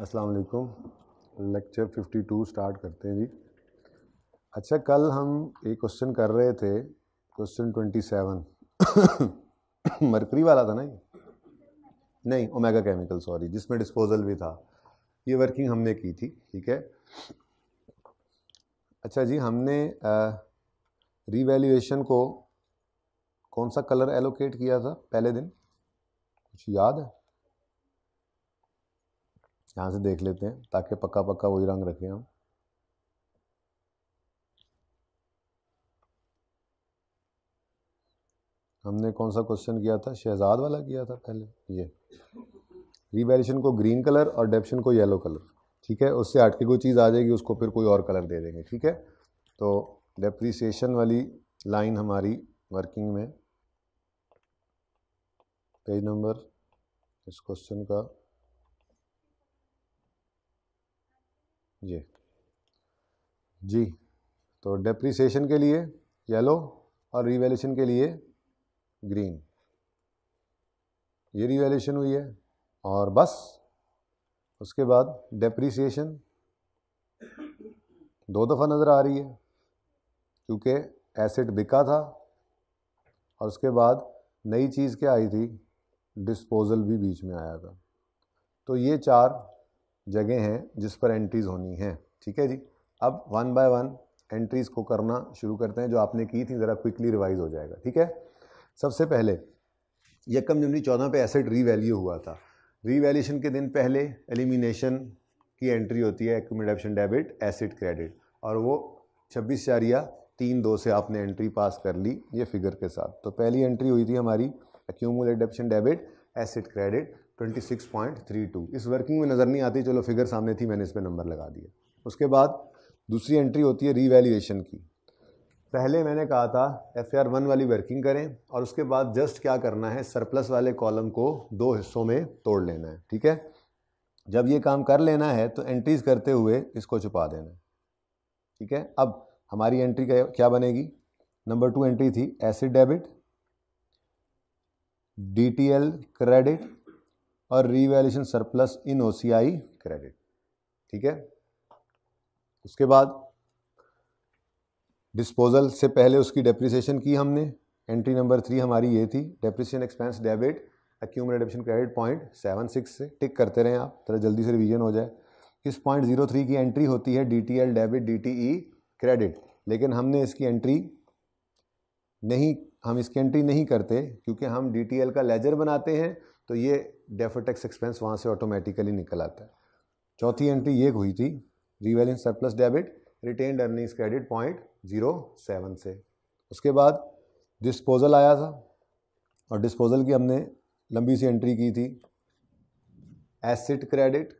अस्सलाम वालेकुम lecture 52 start करते हैं जी अच्छा कल हम एक क्वेश्चन कर रहे थे क्वेश्चन 27 मरकरी वाला था ना ये नहीं ओमेगा केमिकल सॉरी जिसमें डिस्पोजल भी था ये वर्किंग हमने की थी ठीक है अच्छा जी हमने रिवेल्यूएशन को कौन सा कलर एलोकेट किया था पहले दिन कुछ याद है यहाँ से देख लेते हैं ताकि पक्का पक्का वही रंग रखें हम हमने कौन सा क्वेश्चन किया था शहजाद वाला किया था पहले ये रिवेल्यूशन को ग्रीन कलर और डेप्शन को येलो कलर ठीक है उससे हट के कोई चीज़ आ जाएगी उसको फिर कोई और कलर दे देंगे ठीक है तो डेप्रीसीशन वाली लाइन हमारी वर्किंग में पेज नंबर इस क्वेश्चन का जी जी तो डेप्रीसीशन के लिए येलो और रिवेल्यूशन के लिए ग्रीन ये रिवेल्यूशन हुई है और बस उसके बाद डेप्रीसीशन दो दफ़ा नज़र आ रही है क्योंकि एसिड बिका था और उसके बाद नई चीज़ क्या आई थी डिस्पोज़ल भी बीच में आया था तो ये चार जगह हैं जिस पर एंट्रीज़ होनी है ठीक है जी अब वन बाय वन एंट्रीज़ को करना शुरू करते हैं जो आपने की थी ज़रा क्विकली रिवाइज हो जाएगा ठीक है सबसे पहले यकम जनवरी चौदह पे एसेट रीवैल्यू हुआ था रीवैल्यूशन के दिन पहले एलिमिनेशन की एंट्री होती है एक्यूमिडेशन डेबिट एसेट क्रेडिट और वो छब्बीस चारिया तीन दो से आपने एंट्री पास कर ली ये फिगर के साथ तो पहली एंट्री हुई थी हमारी एक्यूमुलेडेप्शन डेबिट एसेट क्रेडिट 26.32 इस वर्किंग में नज़र नहीं आती चलो फिगर सामने थी मैंने इस पर नंबर लगा दिया उसके बाद दूसरी एंट्री होती है रीवैल्यूएशन की पहले मैंने कहा था एफ आर वन वाली वर्किंग करें और उसके बाद जस्ट क्या करना है सरप्लस वाले कॉलम को दो हिस्सों में तोड़ लेना है ठीक है जब ये काम कर लेना है तो एंट्रीज करते हुए इसको छुपा देना है ठीक है अब हमारी एंट्री क्या बनेगी नंबर टू एंट्री थी एसिड डेबिट डी क्रेडिट और revaluation surplus in O credit ठीक है उसके बाद डिस्पोजल से पहले उसकी डेप्रिसिएशन की हमने एंट्री नंबर थ्री हमारी ये थी depreciation expense debit accumulated depreciation credit point seven six से टिक करते रहें आप थोड़ा जल्दी से रिवीजन हो जाए इस पॉइंट जीरो थ्री की एंट्री होती है D T L debit D T E credit लेकिन हमने इसकी एंट्री नहीं हम इसकी एंट्री नहीं करते क्योंकि हम डी टी एल का लेजर बनाते हैं तो ये डेफर टैक्स एक्सपेंस वहाँ से ऑटोमेटिकली निकल आता है चौथी एंट्री ये हुई थी रीवैलेंस surplus debit retained earnings credit point zero seven से उसके बाद डिस्पोज़ल आया था और डिस्पोज़ल की हमने लंबी सी एंट्री की थी एसिड क्रेडिट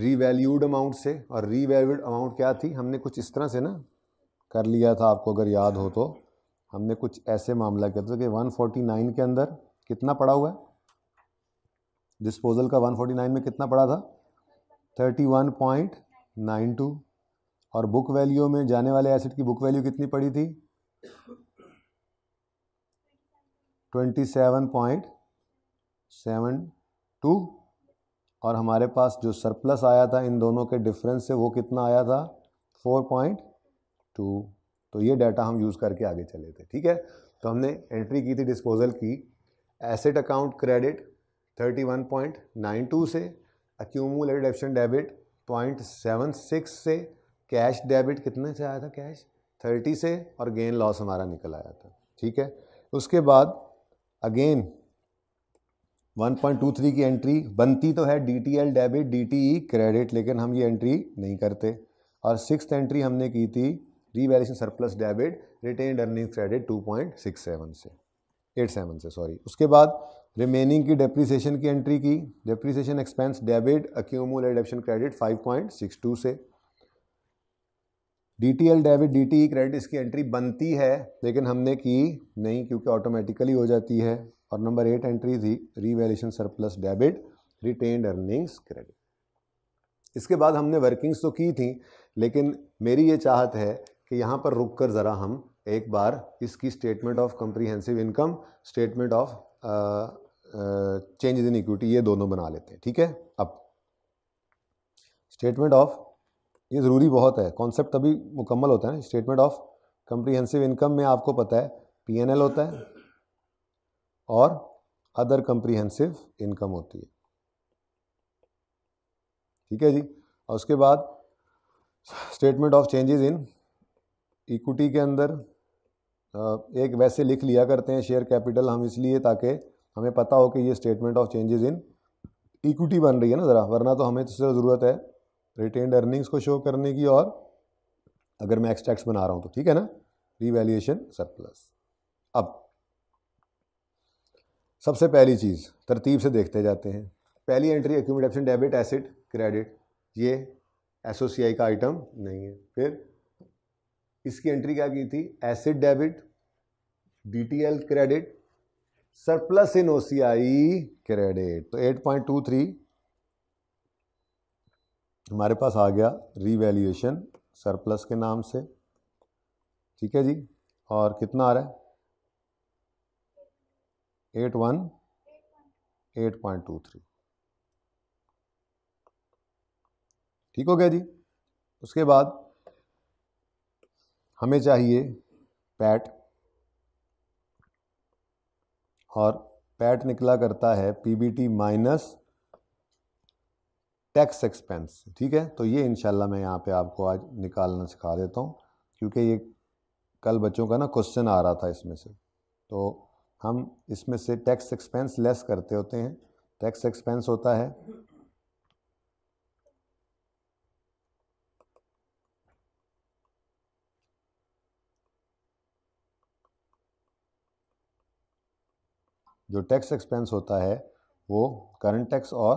रीवैल्यूड अमाउंट से और रीवैल्यूड अमाउंट क्या थी हमने कुछ इस तरह से ना कर लिया था आपको अगर याद हो तो हमने कुछ ऐसे मामला किया था कि 149 के अंदर कितना पड़ा हुआ है डिस्पोजल का 149 में कितना पड़ा था 31.92 और बुक वैल्यू में जाने वाले एसिड की बुक वैल्यू कितनी पड़ी थी 27.72 और हमारे पास जो सरप्लस आया था इन दोनों के डिफरेंस से वो कितना आया था 4.2 तो ये डाटा हम यूज़ करके आगे चले थे ठीक है तो हमने एंट्री की थी डिस्पोजल की एसेट अकाउंट क्रेडिट 31.92 से अक्यूमुलेटेड एप्शन डेबिट 0.76 से कैश डेबिट कितने से आया था कैश 30 से और गेन लॉस हमारा निकल आया था ठीक है उसके बाद अगेन 1.23 की एंट्री बनती तो है D T L debit D T E credit लेकिन हम ये एंट्री नहीं करते और सिक्स एंट्री हमने की थी revaluation surplus debit retain earning credit 2.67 से एट सेवन से सॉरी उसके बाद रिमेनिंग की डेप्रीसीशन की एंट्री की depreciation expense debit accumulated depreciation credit five point six two से D T L debit D T credit इसकी एंट्री बनती है लेकिन हमने की नहीं क्योंकि ऑटोमेटिकली हो जाती है और नंबर एट एंट्री थी revaluation surplus debit retained earnings credit इसके बाद हमने वर्किंग्स तो की थी लेकिन मेरी ये चाहत है कि यहाँ पर रुक कर ज़रा हम एक बार इसकी statement of comprehensive income statement of change in equity ये दोनों बना लेते हैं ठीक है अब स्टेटमेंट ऑफ ये ज़रूरी बहुत है कॉन्सेप्ट तभी मुकम्मल होता है ना स्टेटमेंट ऑफ कंप्रीहेंसिव इनकम में आपको पता है पी होता है और अदर कंप्रीहेंसिव इनकम होती है ठीक है जी और उसके बाद statement of changes in equity के अंदर एक वैसे लिख लिया करते हैं शेयर कैपिटल हम इसलिए ताकि हमें पता हो कि ये statement of changes in equity बन रही है ना ज़रा वरना तो हमें तो ज़रूरत है रिटेन अर्निंग्स को शो करने की और अगर मैं एक्सट्रैक्ट बना रहा हूँ तो ठीक है ना रिवेल्यूशन सरप्लस अब सबसे पहली चीज़ तरतीब से देखते जाते हैं पहली entry accumulated depreciation debit asset credit ये एस का आइटम नहीं है फिर इसकी एंट्री क्या की थी asset debit DTL credit surplus in OCI credit तो 8.23 हमारे पास आ गया रीवैल्यूएशन सरप्लस के नाम से ठीक है जी और कितना आ रहा है eight one eight point two three ठीक हो गया जी उसके बाद हमें चाहिए पैट और पैट निकला करता है पीबीटी माइनस टैक्स एक्सपेंस ठीक है तो ये इनशाला मैं यहाँ पे आपको आज निकालना सिखा देता हूँ क्योंकि ये कल बच्चों का ना क्वेश्चन आ रहा था इसमें से तो हम इसमें से टैक्स एक्सपेंस लेस करते होते हैं टैक्स एक्सपेंस होता है जो टैक्स एक्सपेंस होता है वो करंट टैक्स और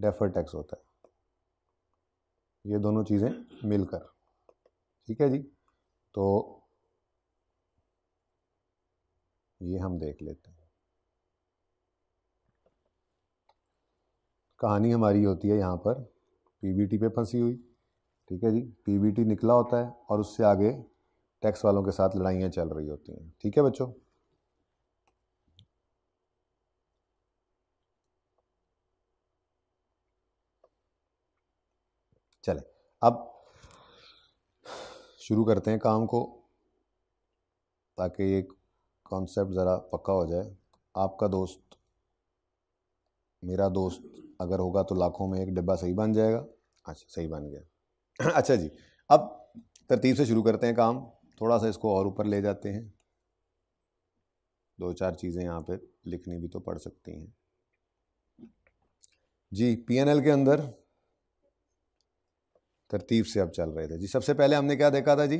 डेफर टैक्स होता है ये दोनों चीज़ें मिलकर ठीक है जी तो ये हम देख लेते हैं कहानी हमारी होती है यहाँ पर पीबीटी पे फंसी हुई ठीक है जी पीबीटी निकला होता है और उससे आगे टैक्स वालों के साथ लड़ाइयाँ चल रही होती हैं ठीक है बच्चों अब शुरू करते हैं काम को ताकि ये कॉन्सेप्ट ज़रा पक्का हो जाए आपका दोस्त मेरा दोस्त अगर होगा तो लाखों में एक डिब्बा सही बन जाएगा अच्छा सही बन गया अच्छा जी अब तरतीब से शुरू करते हैं काम थोड़ा सा इसको और ऊपर ले जाते हैं दो चार चीज़ें यहाँ पे लिखनी भी तो पड़ सकती हैं जी पीएनएल के अंदर तरतीब से अब चल रहे थे जी सबसे पहले हमने क्या देखा था जी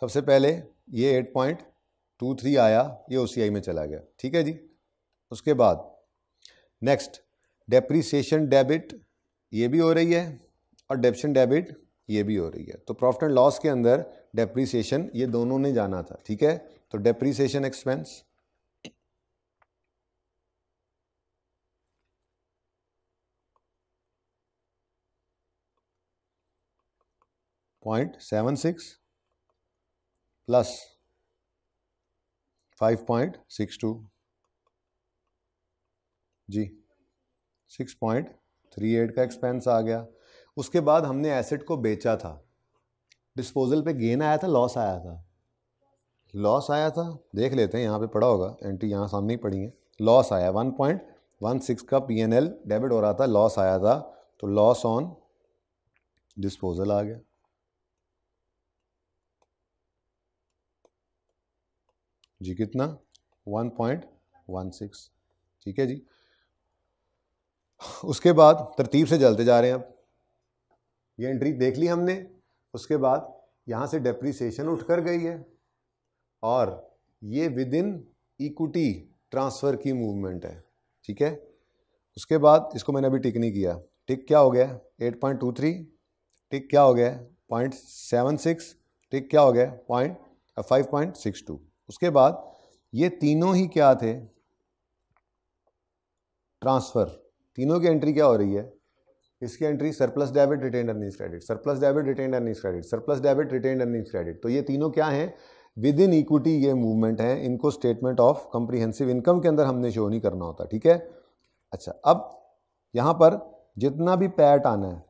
सबसे पहले ये एट पॉइंट टू थ्री आया ये ओ में चला गया ठीक है जी उसके बाद नेक्स्ट डेप्रीसीशन डेबिट ये भी हो रही है और डेप्शन डेबिट ये भी हो रही है तो प्रॉफिट एंड लॉस के अंदर डेप्रीसीशन ये दोनों ने जाना था ठीक है तो depreciation expense point seven six plus five point six two जी सिक्स पॉइंट थ्री एट का एक्सपेंस आ गया उसके बाद हमने एसेट को बेचा था डिस्पोजल पे गेन आया था लॉस आया था लॉस आया था देख लेते हैं यहाँ पे पड़ा होगा एंट्री यहाँ सामने ही पड़ी है लॉस आया वन पॉइंट वन सिक्स का पी एन एल डेबिट हो रहा था लॉस आया था तो लॉस ऑन डिस्पोजल आ गया जी कितना 1.16 ठीक है जी उसके बाद तरतीब से जलते जा रहे हैं अब ये एंट्री देख ली हमने उसके बाद यहाँ से डेप्रीसीशन उठ कर गई है और ये विद इन इक्विटी ट्रांसफ़र की मूवमेंट है ठीक है उसके बाद इसको मैंने अभी टिक नहीं किया टिक क्या हो गया 8.23 टिक क्या हो गया 0.76 टिक क्या हो गया point five point six two उसके बाद ये तीनों ही क्या थे ट्रांसफ़र तीनों की एंट्री क्या हो रही है इसकी entry surplus debit retained earnings credit surplus debit retained earnings credit surplus debit retained earnings credit तो ये तीनों क्या हैं विद इन इक्विटी ये मूवमेंट हैं इनको स्टेटमेंट ऑफ कंप्रीहेंसिव इनकम के अंदर हमने शो नहीं करना होता ठीक है अच्छा अब यहाँ पर जितना भी पैट आना है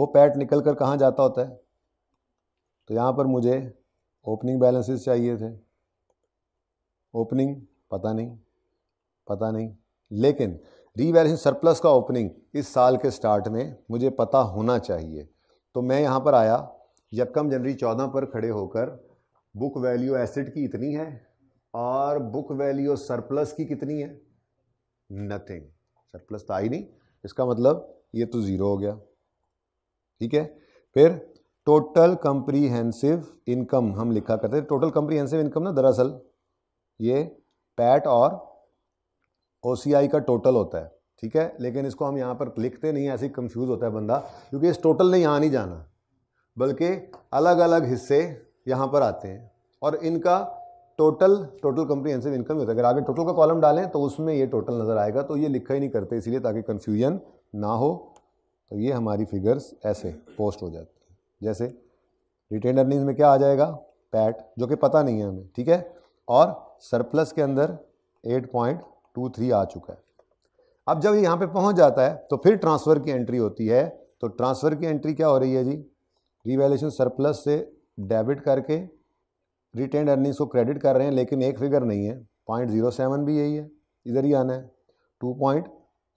वो पैट निकल कर कहाँ जाता होता है तो यहाँ पर मुझे ओपनिंग बैलेंसेस चाहिए थे ओपनिंग पता नहीं पता नहीं लेकिन रीवैल्यूशन सरप्लस का ओपनिंग इस साल के स्टार्ट में मुझे पता होना चाहिए तो मैं यहाँ पर आया यकम जनवरी चौदह पर खड़े होकर बुक वैल्यू एसिड की इतनी है और बुक वैल्यू सरप्लस की कितनी है नथिंग सरप्लस तो आई नहीं इसका मतलब ये तो ज़ीरो हो गया ठीक है फिर टोटल कंप्रीहेंसिव इनकम हम लिखा करते थे टोटल कंप्रीहेंसिव इनकम ना दरअसल ये पैट और ओ का टोटल होता है ठीक है लेकिन इसको हम यहाँ पर लिखते नहीं ऐसे कंफ्यूज होता है बंदा क्योंकि इस टोटल ने यहाँ नहीं जाना बल्कि अलग अलग हिस्से यहाँ पर आते हैं और इनका टोटल टोटल कंप्रीहेंसिव इनकम होता है अगर आगे टोटल का कॉलम डालें तो उसमें ये टोटल नज़र आएगा तो ये लिखा ही नहीं करते इसीलिए ताकि कन्फ्यूजन ना हो तो ये हमारी फिगर्स ऐसे पोस्ट हो जाती जैसे रिटेन अर्निंग्स में क्या आ जाएगा पैट जो कि पता नहीं है हमें ठीक है और सरप्लस के अंदर 8.23 आ चुका है अब जब यहाँ पे पहुँच जाता है तो फिर ट्रांसफ़र की एंट्री होती है तो ट्रांसफ़र की एंट्री क्या हो रही है जी रिवेल्यूशन सरप्लस से डेबिट करके रिटेन अर्निंग्स को क्रेडिट कर रहे हैं लेकिन एक फिगर नहीं है पॉइंट जीरो सेवन भी यही है इधर ही आना है टू पॉइंट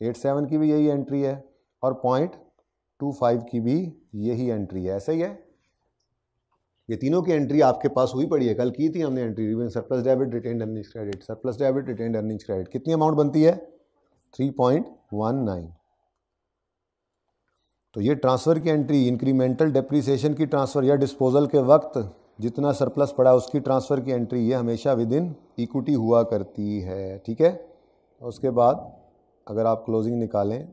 एट सेवन की भी यही एंट्री है और पॉइंट टू फाइव की भी यही एंट्री है ऐसा ही है ये तीनों की एंट्री आपके पास हुई पड़ी है कल की थी हमने entry revaluation surplus debit retain earning credit surplus debit retain earning credit कितनी अमाउंट बनती है थ्री पॉइंट वन नाइन तो ये ट्रांसफ़र की एंट्री इंक्रीमेंटल डिप्रिसिएशन की ट्रांसफ़र या डिस्पोजल के वक्त जितना सरप्लस पड़ा उसकी ट्रांसफ़र की एंट्री ये हमेशा विद इन इक्विटी हुआ करती है ठीक है उसके बाद अगर आप क्लोजिंग निकालें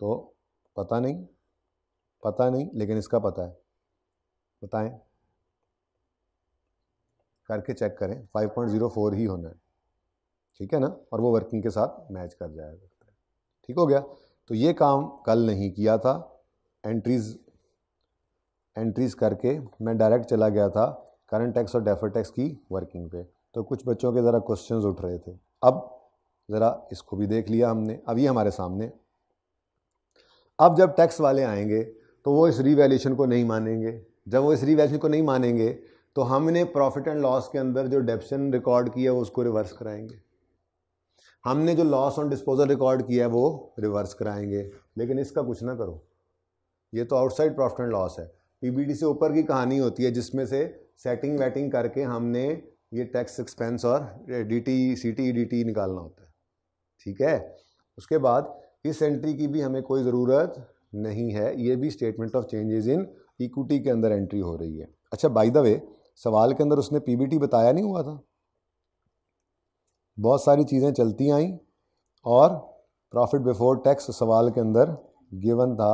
तो पता नहीं पता नहीं लेकिन इसका पता है बताएं करके चेक करें 5.04 ही होना है ठीक है ना और वो वर्किंग के साथ मैच कर जाएगा ठीक हो गया तो ये काम कल नहीं किया था एंट्रीज एंट्रीज करके मैं डायरेक्ट चला गया था करंट टैक्स और डेफर टैक्स की वर्किंग पे तो कुछ बच्चों के ज़रा क्वेश्चंस उठ रहे थे अब ज़रा इसको भी देख लिया हमने अभी हमारे सामने अब जब टैक्स वाले आएंगे तो वो इस रीवैल्यूशन को नहीं मानेंगे जब वो इस रीवैल्यूशन को नहीं मानेंगे तो हमने प्रॉफिट एंड लॉस के अंदर जो डेप्शन रिकॉर्ड किया वो उसको रिवर्स कराएंगे हमने जो लॉस ऑन डिस्पोजल रिकॉर्ड किया है वो रिवर्स कराएंगे लेकिन इसका कुछ ना करो ये तो आउटसाइड प्रॉफिट एंड लॉस है पीबीडी से ऊपर की कहानी होती है जिसमें से सेटिंग वेटिंग करके हमने ये टैक्स एक्सपेंस और D T C T D T निकालना होता है ठीक है उसके बाद इस एंट्री की भी हमें कोई ज़रूरत नहीं है ये भी statement of changes in equity के अंदर एंट्री हो रही है अच्छा बाय द वे सवाल के अंदर उसने पीबीटी बताया नहीं हुआ था बहुत सारी चीज़ें चलती आईं और प्रॉफिट बिफोर टैक्स सवाल के अंदर गिवन था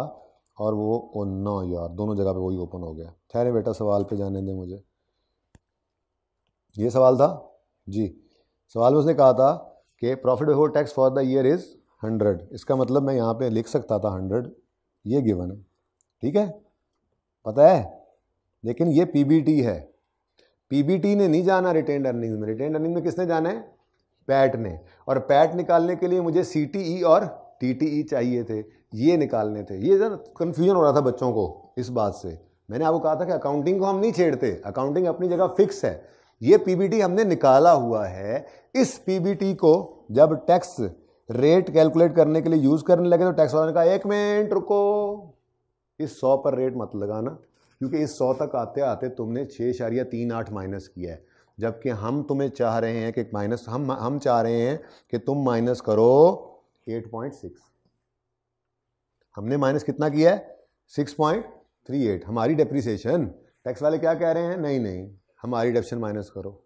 और वो ओ नो यार दोनों जगह पे वही ओपन हो गया ठहरे बेटा सवाल पे जाने दें मुझे ये सवाल था जी सवाल में उसने कहा था कि profit before tax for the year is hundred इसका मतलब मैं यहाँ पे लिख सकता था हंड्रेड ये गिवन है ठीक है पता है लेकिन ये पीबीटी है पीबीटी ने नहीं जाना रिटेन अर्निंग्स में रिटेन अर्निंग में किसने जाना है पैट ने और पैट निकालने के लिए मुझे सी e और टी e चाहिए थे ये निकालने थे ये जरा कन्फ्यूजन हो रहा था बच्चों को इस बात से मैंने आपको कहा था कि अकाउंटिंग को हम नहीं छेड़ते अकाउंटिंग अपनी जगह फिक्स है ये पीबीटी हमने निकाला हुआ है इस पीबीटी को जब टैक्स रेट कैलकुलेट करने के लिए यूज़ करने लगे तो टैक्स वाले ने कहा एक मिनट रुको इस सौ पर रेट मत लगाना क्योंकि इस सौ तक आते आते तुमने छः इशारिया तीन आठ माइनस किया है जबकि हम तुम्हें चाह रहे हैं कि माइनस हम हम चाह रहे हैं कि तुम माइनस करो एट पॉइंट सिक्स हमने माइनस कितना किया है सिक्स पॉइंट थ्री एट हमारी डेप्रिसिएशन टैक्स वाले क्या कह रहे हैं नहीं नहीं हमारी डेप्शन माइनस करो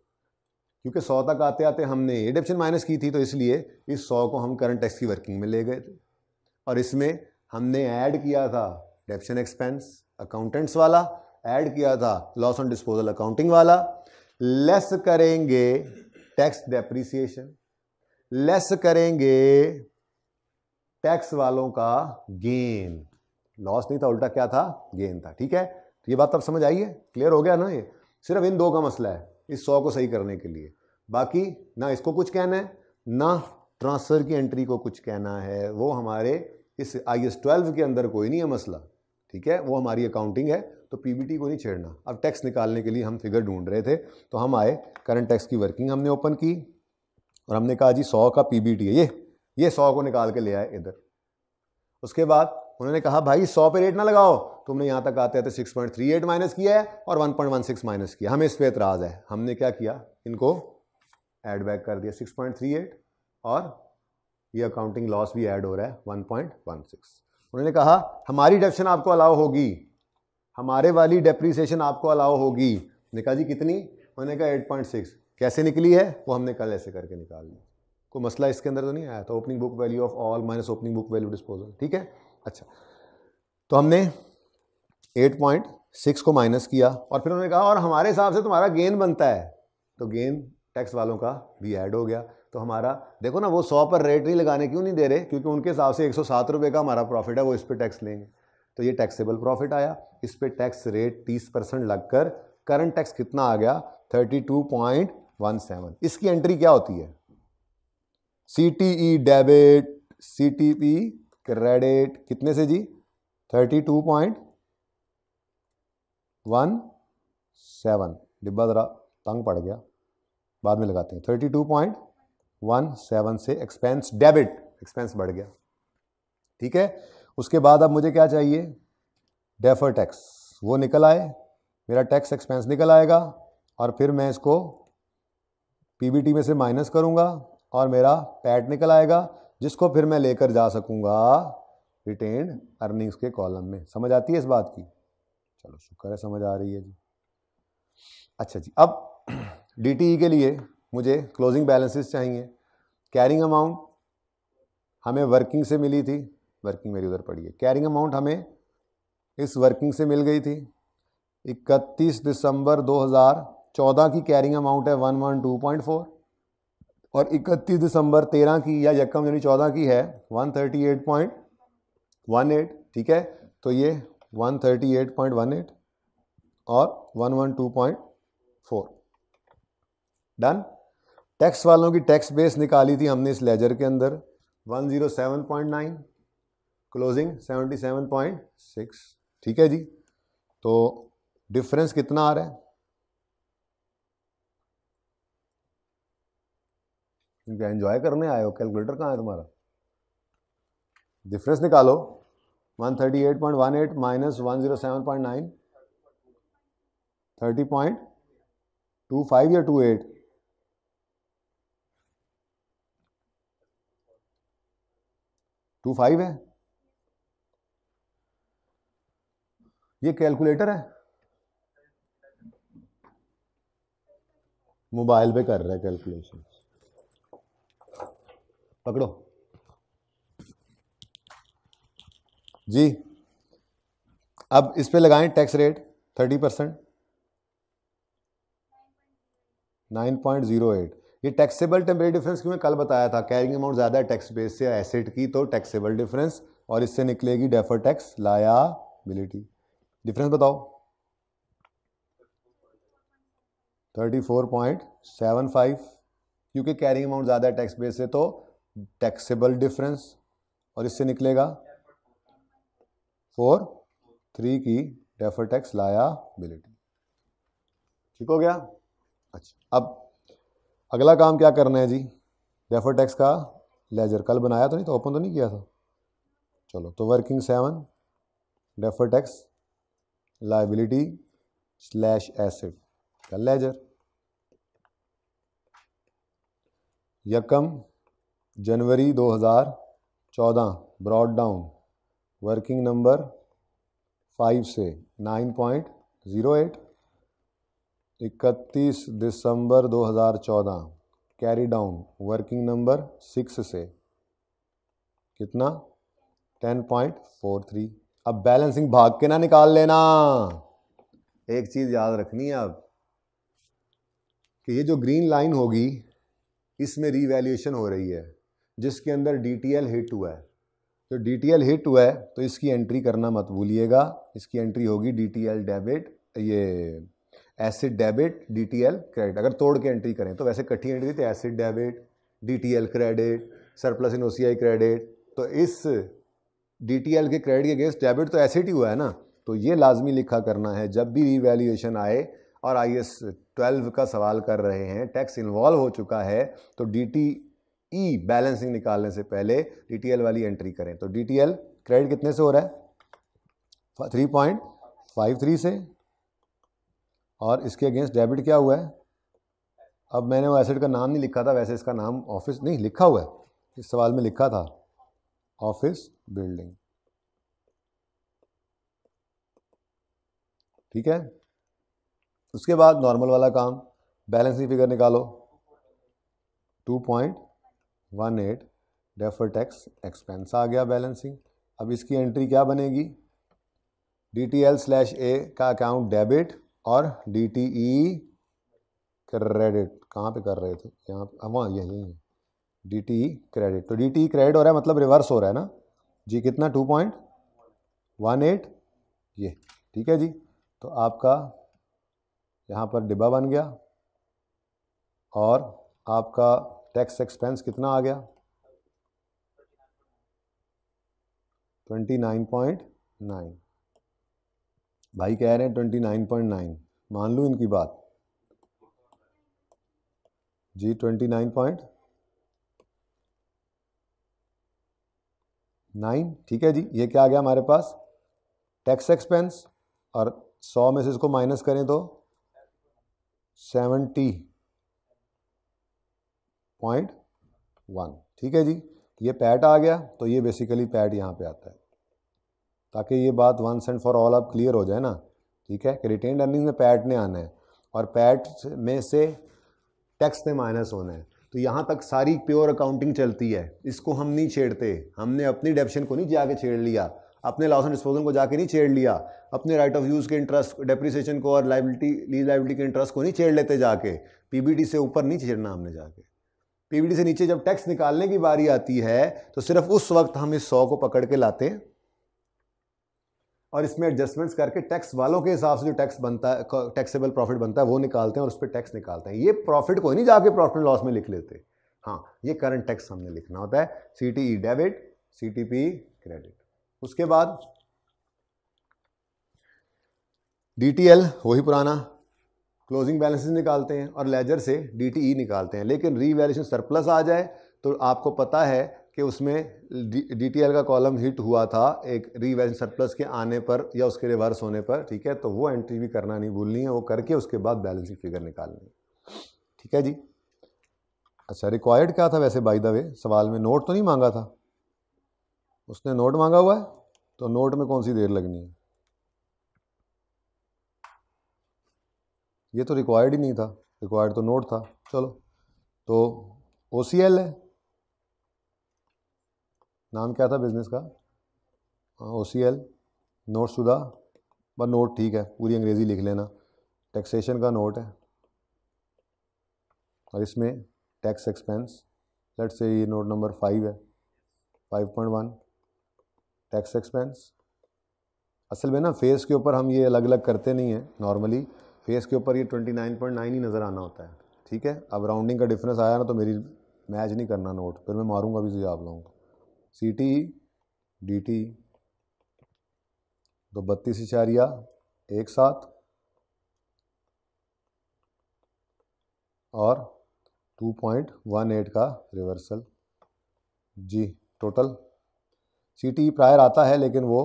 क्योंकि सौ तक आते आते हमने ये डिप्शन माइनस की थी तो इसलिए इस सौ को हम करंट टैक्स की वर्किंग में ले गए थे और इसमें हमने ऐड किया था डेप्शन एक्सपेंस अकाउंटेंट्स वाला ऐड किया था लॉस ऑन डिस्पोजल अकाउंटिंग वाला लेस करेंगे टैक्स डेप्रिसिएशन लेस करेंगे टैक्स वालों का गेन लॉस नहीं था उल्टा क्या था गेन था ठीक है तो ये बात तो अब समझ आई है क्लियर हो गया ना ये सिर्फ इन दो का मसला है इस सौ को सही करने के लिए बाकी ना इसको कुछ कहना है ना ट्रांसफ़र की एंट्री को कुछ कहना है वो हमारे इस आई एस ट्वेल्व के अंदर कोई नहीं है मसला ठीक है वो हमारी अकाउंटिंग है तो पी को नहीं छेड़ना अब टैक्स निकालने के लिए हम फिगर ढूंढ रहे थे तो हम आए करंट टैक्स की वर्किंग हमने ओपन की और हमने कहा जी सौ का पी है ये ये सौ को निकाल के ले आए इधर उसके बाद उन्होंने कहा भाई सौ पे रेट ना लगाओ तुमने यहाँ तक आते आते six point three eight minus किया है और one point one six minus किया हमें इस पर एतराज़ है हमने क्या किया इनको एड बैक कर दिया सिक्स पॉइंट थ्री एट और ये अकाउंटिंग लॉस भी ऐड हो रहा है वन पॉइंट वन सिक्स उन्होंने कहा हमारी डेप्शन आपको अलाउ होगी हमारे वाली डेप्रीसीशन आपको अलाउ होगी ने कहा जी कितनी उन्होंने कहा एट पॉइंट सिक्स कैसे निकली है वो हमने कल ऐसे करके निकाल ली कोई मसला इसके अंदर तो नहीं आया था opening book value of all minus opening book value disposal ठीक है अच्छा तो हमने एट पॉइंट सिक्स को माइनस किया और फिर उन्होंने कहा और हमारे हिसाब से तुम्हारा गेन बनता है तो गेन टैक्स वालों का भी ऐड हो गया तो हमारा देखो ना वो सौ पर रेट नहीं लगाने क्यों नहीं दे रहे क्योंकि उनके हिसाब से एक सौ सात का हमारा प्रॉफिट है वो इस पर टैक्स लेंगे तो ये टैक्सेबल प्रॉफिट आया इस पर टैक्स रेट तीस परसेंट लगकर करंट टैक्स कितना आ गया thirty two point one seven इसकी एंट्री क्या होती है C T E debit C T P credit कितने से जी thirty two point one seven डिब्बा ज़रा तंग पड़ गया बाद में लगाते हैं thirty two point one seven से एक्सपेंस डेबिट एक्सपेंस बढ़ गया ठीक है उसके बाद अब मुझे क्या चाहिए डेफर टैक्स वो निकल आए मेरा टैक्स एक्सपेंस निकल आएगा और फिर मैं इसको पीबीटी में से माइनस करूँगा और मेरा पैट निकल आएगा जिसको फिर मैं लेकर जा सकूंगा रिटेन्ड अर्निंग्स के कॉलम में समझ आती है इस बात की चलो शुक्र है समझ आ रही है जी अच्छा जी अब डी e के लिए मुझे क्लोजिंग बैलेंसेस चाहिए कैरिंग अमाउंट हमें वर्किंग से मिली थी वर्किंग मेरी उधर पड़ी है कैरिंग अमाउंट हमें इस वर्किंग से मिल गई थी 31 दिसंबर 2014 की कैरिंग अमाउंट है 112.4 और 31 दिसंबर 13 की या यकम यानी 14 की है 138.18 ठीक है तो ये 138.18 और 112.4 डन टैक्स वालों की टैक्स बेस निकाली थी हमने इस लेजर के अंदर 107.9 क्लोजिंग 77.6 ठीक है जी तो डिफरेंस कितना आ रहा है तुम क्या एंजॉय करने आए हो कैलकुलेटर कहाँ है तुम्हारा डिफरेंस निकालो 138.18 माइनस 107.9 30.25 या 28 25 है ये कैलकुलेटर है मोबाइल पे कर रहा है कैलकुलेशन पकड़ो जी अब इस पे लगाएं tax rate thirty percent nine point zero eight ये टैक्सेबल टेम्परेरी डिफरेंस क्यों कल बताया था कैरिंग अमाउंट ज़्यादा है टैक्स बेस से एसेट की तो टैक्सेबल डिफरेंस और इससे निकलेगी डेफर टैक्स लायाबिलिटी डिफरेंस बताओ thirty four point seven five क्योंकि कैरिंग अमाउंट ज़्यादा है टैक्स बेस से तो टैक्सेबल डिफरेंस और इससे निकलेगा फोर थ्री की डेफर टैक्स लायाबिलिटी ठीक हो गया अच्छा अब अगला काम क्या करना है जी डेफर टैक्स का लेजर कल बनाया तो नहीं तो ओपन तो नहीं किया था चलो तो working seven deferred tax liability slash asset का लेजर यकम जनवरी 2014 brought down working number five से नाइन पॉइंट ज़ीरो एट इकतीस दिसंबर 2014 carried down working number six से कितना टेन पॉइंट फोर थ्री अब बैलेंसिंग भाग के ना निकाल लेना एक चीज़ याद रखनी है अब कि ये जो ग्रीन लाइन होगी इसमें रीवैल्यूएशन हो रही है जिसके अंदर डी टी एल हिट हुआ है तो डी टी एल हिट हुआ है तो इसकी एंट्री करना मत भूलिएगा इसकी एंट्री होगी डी टी एल डेबिट ये asset debit D T L credit अगर तोड़ के एंट्री करें तो वैसे कट्ठी एंट्री थी asset debit D T L credit surplus in O C I credit तो इस डी टी एल के क्रेडिट के अगेंस्ट डेबिट तो एसिड ही हुआ है ना तो ये लाजमी लिखा करना है जब भी वैल्यूएशन आए और आई एस ट्वेल्व का सवाल कर रहे हैं टैक्स इन्वॉल्व हो चुका है तो D T E e, balancing निकालने से पहले डी वाली एंट्री करें तो डीटीएल क्रेडिट कितने से हो रहा है थ्री पॉइंट फाइव थ्री से और इसके अगेंस्ट डेबिट क्या हुआ है अब मैंने वो एसेट का नाम नहीं लिखा था वैसे इसका नाम ऑफिस नहीं लिखा हुआ है इस सवाल में लिखा था ऑफिस बिल्डिंग ठीक है उसके बाद नॉर्मल वाला काम बैलेंसिंग फिगर निकालो two point one eight deferred tax expense आ गया बैलेंसिंग अब इसकी एंट्री क्या बनेगी D T L slash A का अकाउंट डेबिट और डी टी ई क्रेडिट कहाँ पे कर रहे थे यहाँ पे वहाँ यही है डी टी ई क्रेडिट तो डी टी ई क्रेडिट हो रहा है मतलब रिवर्स हो रहा है ना जी कितना टू पॉइंट वन एट ये ठीक है जी तो आपका यहाँ पर डिब्बा बन गया और आपका टैक्स एक्सपेंस कितना आ गया ट्वेंटी नाइन पॉइंट नाइन भाई कह रहे हैं ट्वेंटी नाइन पॉइंट नाइन मान लू इनकी बात जी ट्वेंटी नाइन पॉइंट नाइन ठीक है जी ये क्या आ गया हमारे पास टैक्स एक्सपेंस और सौ में से इसको माइनस करें तो सेवेंटी पॉइंट वन ठीक है जी ये पैट आ गया तो ये बेसिकली पैट यहाँ पे आता है ताकि ये बात वंस एंड फॉर ऑल आप क्लियर हो जाए ना ठीक है कि रिटेन अर्निंग में पैट ने आना है और पैट में से टैक्स ने माइनस होना है तो यहाँ तक सारी प्योर अकाउंटिंग चलती है इसको हम नहीं छेड़ते हमने अपनी डेप्शन को नहीं जाके छेड़ लिया अपने लॉस एंड डिस्पोजल को जाके नहीं छेड़ लिया अपने राइट ऑफ यूज़ के इंटरेस्ट डेप्रिसिएशन को और लाइबिलिटी लीज लाइबिलिटी के इंटरेस्ट को नहीं छेड़ लेते जाके पीबीटी से ऊपर नहीं छेड़ना हमने जाके पीवीडी से नीचे जब टैक्स निकालने की बारी आती है तो सिर्फ उस वक्त हम इस सौ को पकड़ के लाते हैं और इसमें एडजस्टमेंट्स करके टैक्स वालों के हिसाब से जो टैक्स बनता है टैक्सेबल प्रॉफिट बनता है वो निकालते हैं और उस पर टैक्स निकालते हैं ये प्रॉफिट को नहीं जाके प्रॉफिट एंड लॉस में लिख लेते हाँ ये करंट टैक्स हमने लिखना होता है C T E debit C T P credit उसके बाद डी टी एल वही पुराना क्लोजिंग बैलेंसेज निकालते हैं और लेजर से डी e निकालते हैं लेकिन रीवैल्यूशन सरप्लस आ जाए तो आपको पता है कि उसमें डी का कॉलम हिट हुआ था एक रीवैल्यूशन सरप्लस के आने पर या उसके रिवर्स होने पर ठीक है तो वो एंट्री भी करना नहीं भूलनी है वो करके उसके बाद बैलेंसिंग फिगर निकालनी है ठीक है जी अच्छा रिक्वायर्ड क्या था वैसे बाई द वे सवाल में नोट तो नहीं मांगा था उसने नोट मांगा हुआ है तो नोट में कौन सी देर लगनी है ये तो रिक्वायर्ड ही नहीं था रिक्वायर्ड तो नोट था चलो तो ओ है नाम क्या था बिज़नेस का ओ सी एल नोट सुधा बस नोट ठीक है पूरी अंग्रेज़ी लिख लेना टैक्सेशन का नोट है और इसमें टैक्स एक्सपेंस लेट से ये नोट नंबर फाइव है five point one tax expense असल में ना फेस के ऊपर हम ये अलग अलग करते नहीं हैं नॉर्मली फेस के ऊपर ये 29.9 ही नज़र आना होता है ठीक है अब राउंडिंग का डिफरेंस आया ना तो मेरी मैच नहीं करना नोट फिर मैं मारूंगा भी सुझाव तो लोगों को सी टी डी टी तो बत्तीस इशारिया एक साथ और 2.18 का रिवर्सल जी टोटल सी टी प्रायर आता है लेकिन वो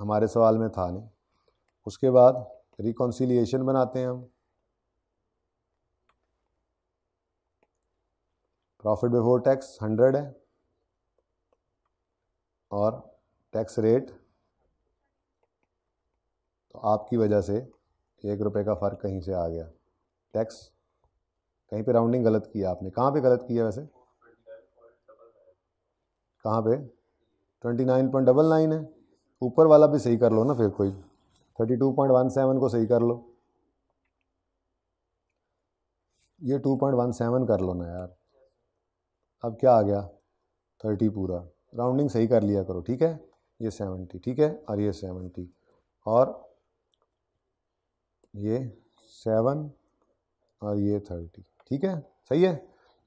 हमारे सवाल में था नहीं उसके बाद रिकॉन्सिलिएशन बनाते हैं हम प्रॉफिट बिफोर टैक्स हंड्रेड है और टैक्स रेट तो आपकी वजह से एक रुपए का फ़र्क कहीं से आ गया टैक्स कहीं पे राउंडिंग गलत किया आपने कहाँ पे गलत किया वैसे कहाँ पे twenty nine point double nine है ऊपर वाला भी सही कर लो ना फिर कोई thirty two point one seven को सही कर लो ये टू पॉइंट वन सेवन कर लो ना यार अब क्या आ गया थर्टी पूरा राउंडिंग सही कर लिया करो ठीक है ये 70 ठीक है और ये सेवेंटी और ये सेवन और ये थर्टी ठीक है सही है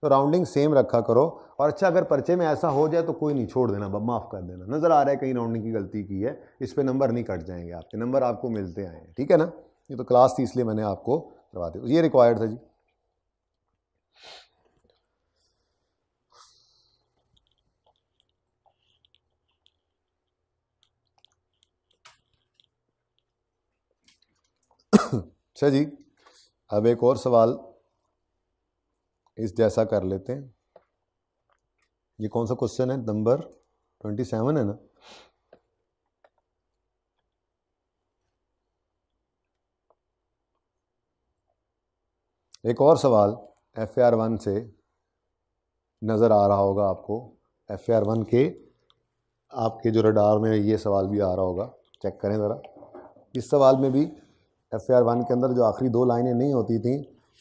तो राउंडिंग सेम रखा करो और अच्छा अगर पर्चे में ऐसा हो जाए तो कोई नहीं छोड़ देना बब माफ़ कर देना नज़र आ रहा है कहीं राउंडिंग की गलती की है इस पर नंबर नहीं कट जाएंगे आपके नंबर आपको मिलते आए हैं ठीक है ना ये तो क्लास थी इसलिए मैंने आपको करवा दिया ये रिक्वायर्ड था जी अच्छा जी अब एक और सवाल इस जैसा कर लेते हैं ये कौन सा क्वेश्चन है नंबर ट्वेंटी सेवन है ना एक और सवाल एफ आर वन से नज़र आ रहा होगा आपको एफ आर वन के आपके जो रडार में ये सवाल भी आ रहा होगा चेक करें ज़रा इस सवाल में भी एफ आर वन के अंदर जो आखिरी दो लाइनें नहीं होती थी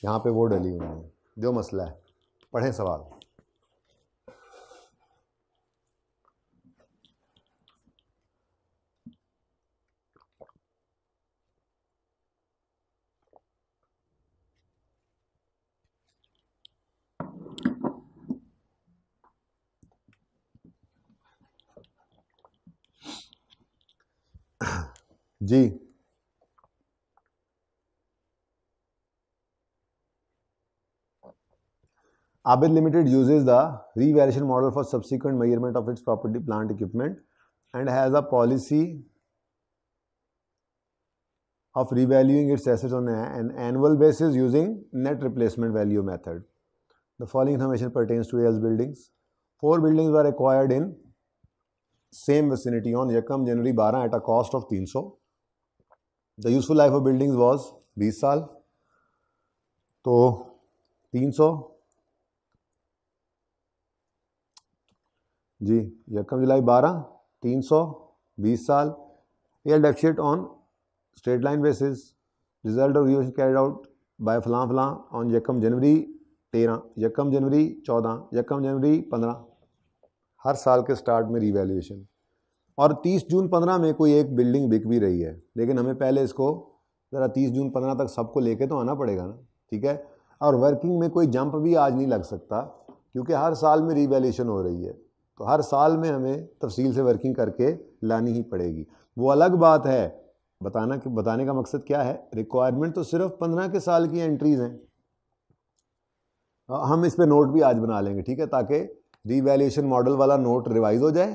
यहाँ पे वो डली हुई हैं जो मसला है पढ़ें सवाल जी Abid Limited uses the revaluation model for subsequent measurement of its property, plant, equipment and has a policy of revaluing its assets on an annual basis using net replacement value method. The following information pertains to AL's buildings. Four buildings were acquired in same vicinity on Yakam January 12 at a cost of 300. The useful life of buildings was 20 years. So, 300 जी यकम जुलाई बारह तीन सौ बीस साल year deficit on straight line basis result of revaluation carried out by फलां फलां on यकम जनवरी तेरह यकम जनवरी चौदह यकम जनवरी पंद्रह हर साल के स्टार्ट में रिवेल्यूशन और 30 जून 15 में कोई एक बिल्डिंग बिक भी रही है लेकिन हमें पहले इसको ज़रा 30 जून 15 तक सबको लेके तो आना पड़ेगा ना ठीक है और वर्किंग में कोई जंप भी आज नहीं लग सकता क्योंकि हर साल में रिवेल्यूशन हो रही है तो हर साल में हमें तफसील से वर्किंग करके लानी ही पड़ेगी वो अलग बात है बताना कि बताने का मकसद क्या है रिक्वायरमेंट तो सिर्फ पंद्रह के साल की एंट्रीज़ हैं हम इस पर नोट भी आज बना लेंगे ठीक है ताकि रीवैल्यूशन मॉडल वाला नोट रिवाइज हो जाए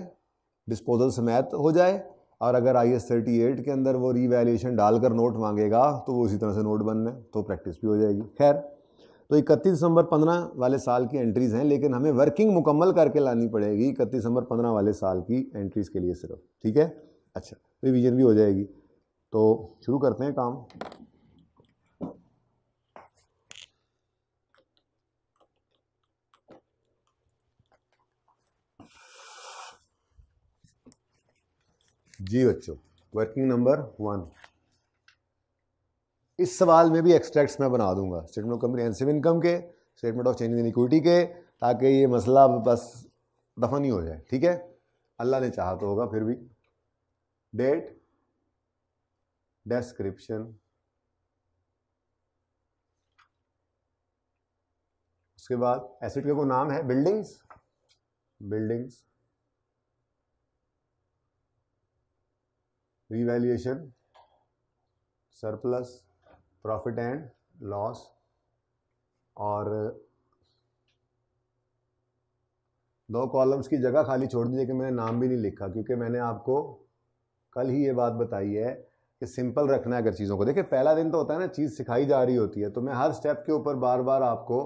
डिस्पोजल समेत हो जाए और अगर आई एस थर्टी एट के अंदर वो रीवैल्यूशन डालकर नोट मांगेगा तो वो उसी तरह से नोट बनना है तो प्रैक्टिस भी हो जाएगी खैर तो इकतीस दिसंबर पंद्रह वाले साल की एंट्रीज हैं लेकिन हमें वर्किंग मुकम्मल करके लानी पड़ेगी इकतीस दिसंबर पंद्रह वाले साल की एंट्रीज के लिए सिर्फ ठीक है अच्छा रिविजन भी हो जाएगी तो शुरू करते हैं काम जी बच्चों वर्किंग नंबर वन इस सवाल में भी एक्सट्रैक्ट्स मैं बना दूंगा statement of company comprehensive income के statement of change in equity के ताकि ये मसला बस दफा नहीं हो जाए ठीक है अल्लाह ने चाहा तो होगा फिर भी डेट डेस्क्रिप्शन उसके बाद एसिड का कोई नाम है buildings buildings revaluation surplus profit and loss और दो कॉलम्स की जगह खाली छोड़ दीजिए कि मैंने नाम भी नहीं लिखा क्योंकि मैंने आपको कल ही ये बात बताई है कि सिंपल रखना है अगर चीज़ों को देखिए पहला दिन तो होता है ना चीज़ सिखाई जा रही होती है तो मैं हर स्टेप के ऊपर बार बार आपको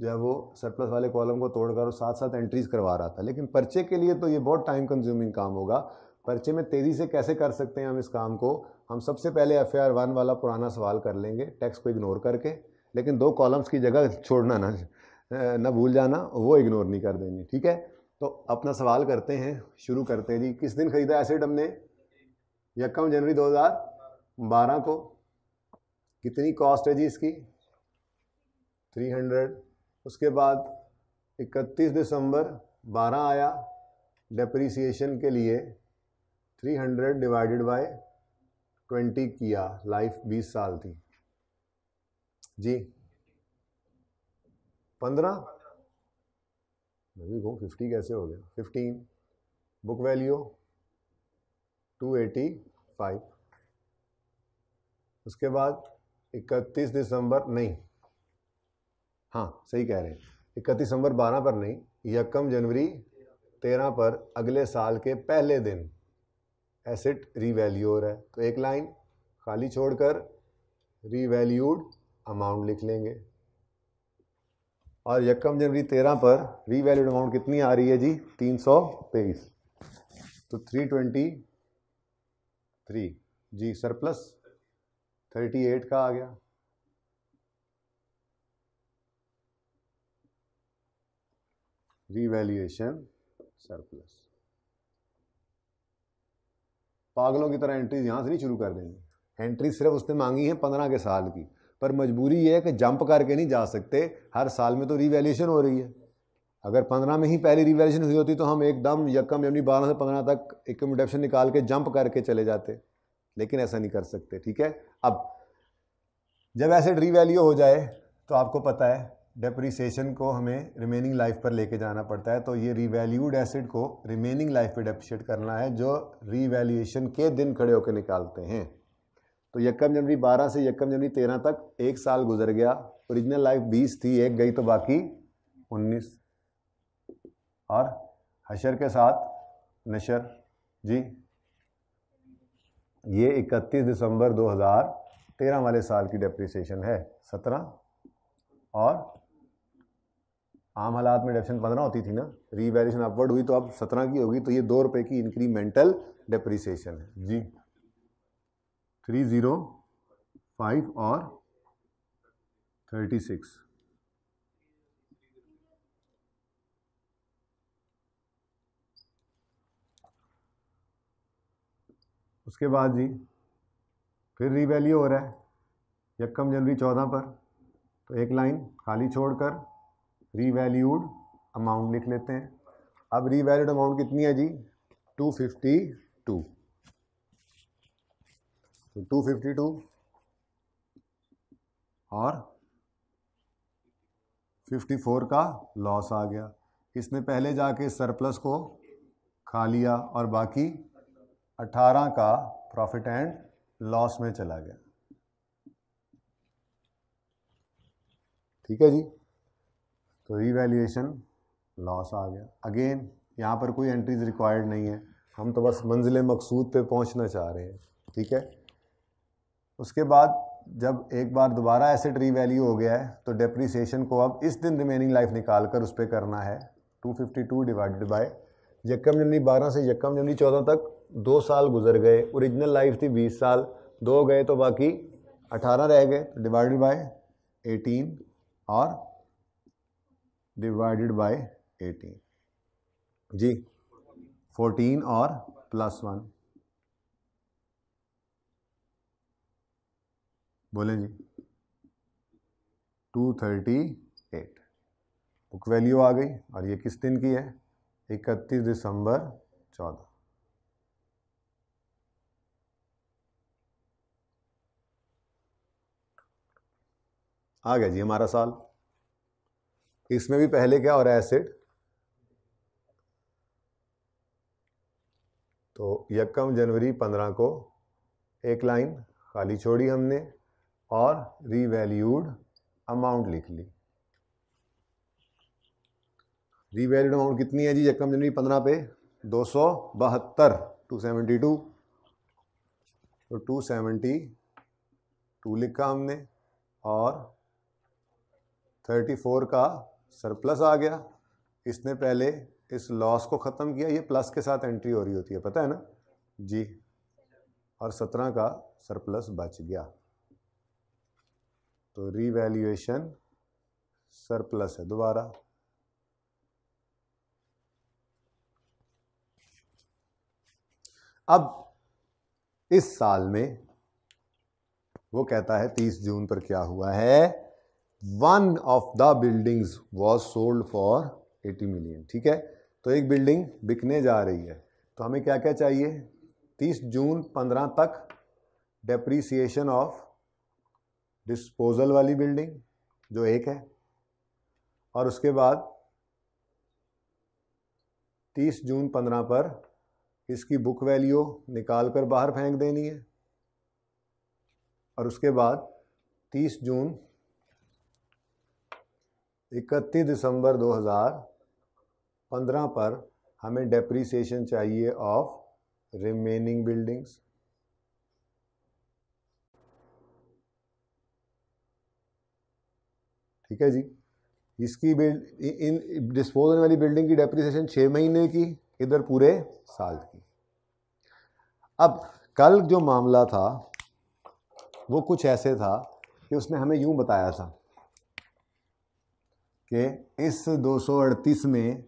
जो है वो सरप्लस वाले कॉलम को तोड़कर और साथ साथ एंट्रीज करवा रहा था लेकिन पर्चे के लिए तो ये बहुत टाइम कंज्यूमिंग काम होगा पर्चे में तेज़ी से कैसे कर सकते हैं हम इस काम को हम सबसे पहले एफ आर वन वाला पुराना सवाल कर लेंगे टैक्स को इग्नोर करके लेकिन दो कॉलम्स की जगह छोड़ना ना ना भूल जाना वो इग्नोर नहीं कर देंगे ठीक है तो अपना सवाल करते हैं शुरू करते हैं जी किस दिन ख़रीदा एसेट हमने यकम जनवरी 2012 को कितनी कॉस्ट है जी इसकी 300 उसके बाद 31 दिसंबर 12 आया डेप्रीसीशन के लिए 300 डिवाइडेड बाय ट्वेंटी किया लाइफ बीस साल थी जी पंद्रह मैं भी कहूँ फिफ्टी कैसे हो गया fifteen book value two eighty five उसके बाद इकतीस दिसंबर नहीं हाँ सही कह रहे हैं इकतीस दिसंबर बारह पर नहीं यकम जनवरी तेरह पर अगले साल के पहले दिन एसेट रीवैल्यू हो रहा है तो एक लाइन खाली छोड़कर रीवैल्यूड अमाउंट लिख लेंगे और यकम जनवरी तेरह पर रीवैल्यूड अमाउंट कितनी आ रही है जी तीन सौ तेईस तो थ्री ट्वेंटी थ्री जी सरप्लस थर्टी एट का आ गया रीवैल्यूएशन सरप्लस पागलों की तरह एंट्रीज यहाँ से नहीं शुरू कर देंगे एंट्री सिर्फ उसने मांगी है पंद्रह के साल की पर मजबूरी ये है कि जंप करके नहीं जा सकते हर साल में तो रिवेल्यूशन हो रही है अगर पंद्रह में ही पहली रिवेल्यूशन हुई होती तो हम एकदम यकम यानी बारह से पंद्रह तक एकोमोडेशन निकाल के जंप करके चले जाते लेकिन ऐसा नहीं कर सकते ठीक है अब जब ऐसे रिवेल्यू हो जाए तो आपको पता है डेप्रीसीशन को हमें रिमेनिंग लाइफ पर लेके जाना पड़ता है तो ये रिवैल्यूड एसिड को रिमेनिंग लाइफ पे डेप्रिशिएट करना है जो रीवैल्यूएशन के दिन खड़े होकर निकालते हैं तो यकम जनवरी 12 से यकम जनवरी 13 तक एक साल गुजर गया ओरिजिनल लाइफ 20 थी एक गई तो बाकी 19 और हशर के साथ नशर जी ये 31 दिसंबर 2013 वाले साल की डेप्रीसीशन है 17 और आम हालात में डेफिशन पंद्रह होती थी ना रीवैल्यूशन अपवर्ड हुई तो अब सत्रह की होगी तो ये दो रुपये की इंक्रीमेंटल डेप्रिसिएशन है जी थ्री ज़ीरो फाइव और थर्टी सिक्स उसके बाद जी फिर रीवैल्यू हो रहा है यकम जनवरी चौदह पर तो एक लाइन खाली छोड़कर रीवैल्यूड अमाउंट लिख लेते हैं अब रीवैल्यूड अमाउंट कितनी है जी टू फिफ्टी टू तो टू फिफ्टी टू और फिफ्टी फोर का लॉस आ गया इसने पहले जाके सरप्लस को खा लिया और बाकी अठारह का प्रॉफिट एंड लॉस में चला गया ठीक है जी तो रीवैल्यूएशन लॉस आ गया अगेन यहाँ पर कोई एंट्रीज रिक्वायर्ड नहीं है हम तो बस मंजिल मकसूद पे पहुँचना चाह रहे हैं ठीक है उसके बाद जब एक बार दोबारा एसेट रीवैल्यू हो गया है तो डेप्रीसीशन को अब इस दिन रिमेनिंग लाइफ निकाल कर उस पर करना है 252 डिवाइडेड बाय यकम जनवरी 12 से यकम जनवरी 14 तक दो साल गुजर गए ओरिजिनल लाइफ थी 20 साल दो गए तो बाकी 18 रह गए डिवाइडेड बाय 18 और डिवाइडेड बाय 18 जी 14 और प्लस वन बोले जी 238 बुक वैल्यू आ गई और ये किस दिन की है 31 दिसंबर 14 आ गया जी हमारा साल इसमें भी पहले क्या हो रहा है एसिड तो यकम जनवरी पंद्रह को एक लाइन खाली छोड़ी हमने और रीवैल्यूड अमाउंट लिख ली रीवैल्यूड अमाउंट कितनी है जी यकम जनवरी पंद्रह पे दो सौ बहत्तर टू सेवेंटी टू तो टू सेवेंटी टू लिखा हमने और थर्टी फोर का सरप्लस आ गया इसने पहले इस लॉस को ख़त्म किया ये प्लस के साथ एंट्री हो रही होती है पता है ना जी और सत्रह का सरप्लस बच गया तो रीवैल्यूएशन सरप्लस है दोबारा अब इस साल में वो कहता है तीस जून पर क्या हुआ है one of the buildings was sold for 80 million ठीक है तो एक बिल्डिंग बिकने जा रही है तो हमें क्या क्या चाहिए 30 जून 15 तक डेप्रीसिएशन ऑफ डिस्पोजल वाली बिल्डिंग जो एक है और उसके बाद 30 जून 15 पर इसकी बुक वैल्यू निकाल कर बाहर फेंक देनी है और उसके बाद 30 जून इकतीस दिसंबर 2015 पर हमें डेप्रीसिएशन चाहिए ऑफ रिमेनिंग बिल्डिंग्स ठीक है जी इसकी बिल्ड इन डिस्पोजल वाली बिल्डिंग की डेप्रिसिएशन छः महीने की इधर पूरे साल की अब कल जो मामला था वो कुछ ऐसे था कि उसने हमें यूं बताया था कि इस 238 में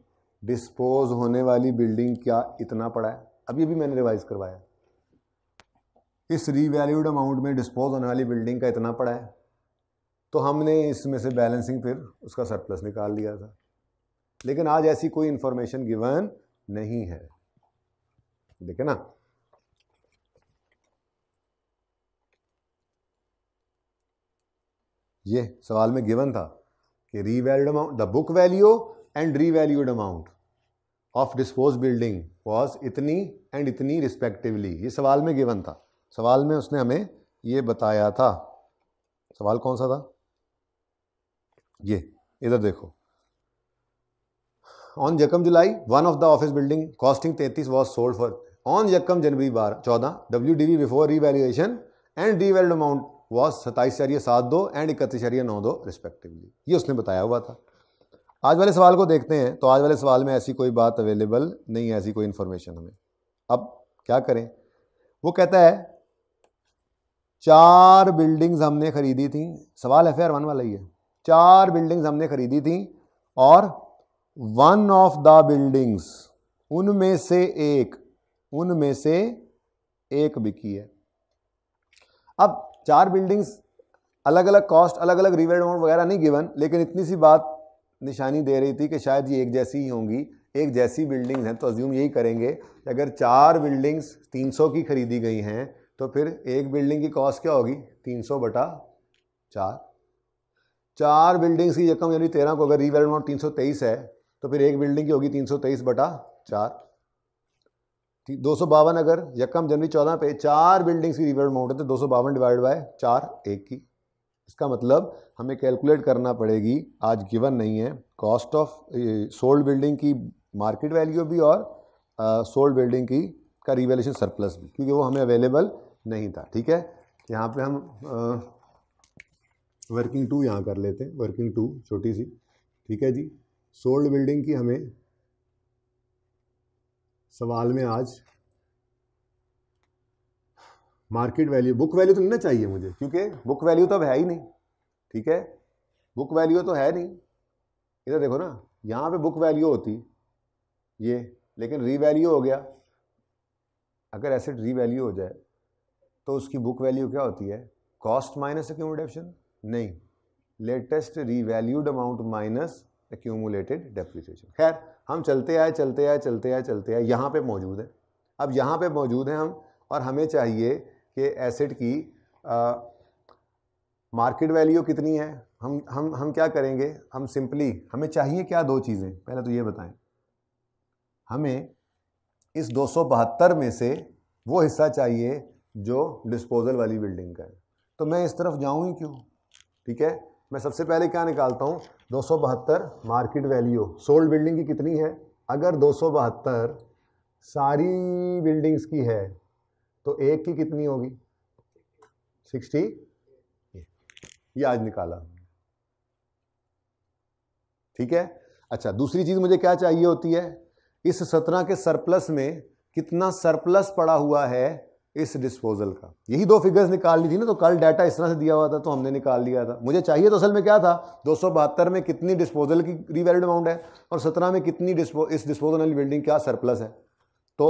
डिस्पोज होने वाली बिल्डिंग क्या इतना पड़ा है अभी भी मैंने रिवाइज करवाया इस रीवैल्यूड अमाउंट में डिस्पोज होने वाली बिल्डिंग का इतना पड़ा है तो हमने इसमें से बैलेंसिंग फिर उसका सरप्लस निकाल लिया था लेकिन आज ऐसी कोई इंफॉर्मेशन गिवन नहीं है देखे ना ये सवाल में गिवन था कि revalued amount the book value and revalued amount of dispose building was इतनी एंड इतनी रिस्पेक्टिवली ये सवाल में गिवन था सवाल में उसने हमें ये बताया था सवाल कौन सा था ये इधर देखो ऑन यकम जुलाई one of the office building costing तैतीस वॉज सोल्ड फॉर ऑन यकम जनवरी बारह चौदह W D V before revaluation and revalued amount was सत्ताईस चारिया सात दो एंड इकतीस चारिया नौ दो रिस्पेक्टिवली ये उसने बताया हुआ था आज वाले सवाल को देखते हैं तो आज वाले सवाल में ऐसी कोई बात अवेलेबल नहीं है ऐसी कोई इन्फॉर्मेशन हमें अब क्या करें वो कहता है चार बिल्डिंग्स हमने खरीदी थी सवाल एफ वन वाला ही है चार बिल्डिंग्स हमने खरीदी थी और वन ऑफ द बिल्डिंग्स उनमें से एक उनमें से एक बिकी है अब चार बिल्डिंग्स अलग अलग कॉस्ट अलग अलग रिवेड अमाउंट वगैरह नहीं गिवन लेकिन इतनी सी बात निशानी दे रही थी कि शायद ये एक जैसी ही होंगी एक जैसी बिल्डिंग्स हैं तो अज्यूम यही करेंगे कि अगर चार बिल्डिंग्स 300 की खरीदी गई हैं तो फिर एक बिल्डिंग की कॉस्ट क्या होगी 300 बटा चार चार बिल्डिंग्स की रकम यानी तेरह को अगर रिवेल अमाउंट तीन है तो फिर एक बिल्डिंग की होगी तीन सौ बटा चार ठीक दो सौ बावन अगर यकम जनवरी चौदह पे चार बिल्डिंग्स की रिवर्ड अमाउंट थे दो सौ बावन डिवाइड बाय चार एक की इसका मतलब हमें कैलकुलेट करना पड़ेगी आज गिवन नहीं है कॉस्ट ऑफ सोल्ड बिल्डिंग की मार्केट वैल्यू भी और सोल्ड बिल्डिंग की का रिवेल्यूशन सरप्लस भी क्योंकि वो हमें अवेलेबल नहीं था ठीक है यहाँ पे हम वर्किंग टू यहाँ कर लेते हैं वर्किंग टू छोटी सी ठीक है जी सोल्ड बिल्डिंग की हमें सवाल में आज मार्केट वैल्यू बुक वैल्यू तो नहीं ना चाहिए मुझे क्योंकि बुक वैल्यू तो अब है ही नहीं ठीक है बुक वैल्यू तो है नहीं इधर देखो ना यहाँ पे बुक वैल्यू होती ये लेकिन रीवैल्यू हो गया अगर एसेट रीवैल्यू हो जाए तो उसकी बुक वैल्यू क्या होती है कॉस्ट माइनस एक्यूमुलेशन नहीं latest revalued amount minus accumulated depreciation खैर हम चलते आए चलते आए चलते आए चलते आए यहाँ पे मौजूद है अब यहाँ पे मौजूद हैं हम और हमें चाहिए कि एसिड की आ, मार्केट वैल्यू कितनी है हम हम हम क्या करेंगे हम सिंपली हमें चाहिए क्या दो चीज़ें पहले तो ये बताएं हमें इस दो में से वो हिस्सा चाहिए जो डिस्पोजल वाली बिल्डिंग का है तो मैं इस तरफ जाऊँ ही क्यों ठीक है मैं सबसे पहले क्या निकालता हूँ दो मार्केट वैल्यू सोल्ड बिल्डिंग की कितनी है अगर दो सारी बिल्डिंग्स की है तो एक की कितनी होगी सिक्सटी ये आज निकाला ठीक है अच्छा दूसरी चीज मुझे क्या चाहिए होती है इस सत्रह के सरप्लस में कितना सरप्लस पड़ा हुआ है इस डिस्पोजल का यही दो फिगर्स निकालनी थी ना तो कल डाटा इस तरह से दिया हुआ था तो हमने निकाल लिया था मुझे चाहिए तो असल में क्या था दो में कितनी डिस्पोजल की रीवैल्यूड अमाउंट है और सत्रह में कितनी डिस्पो इस डिस्पोजल वाली बिल्डिंग क्या सरप्लस है तो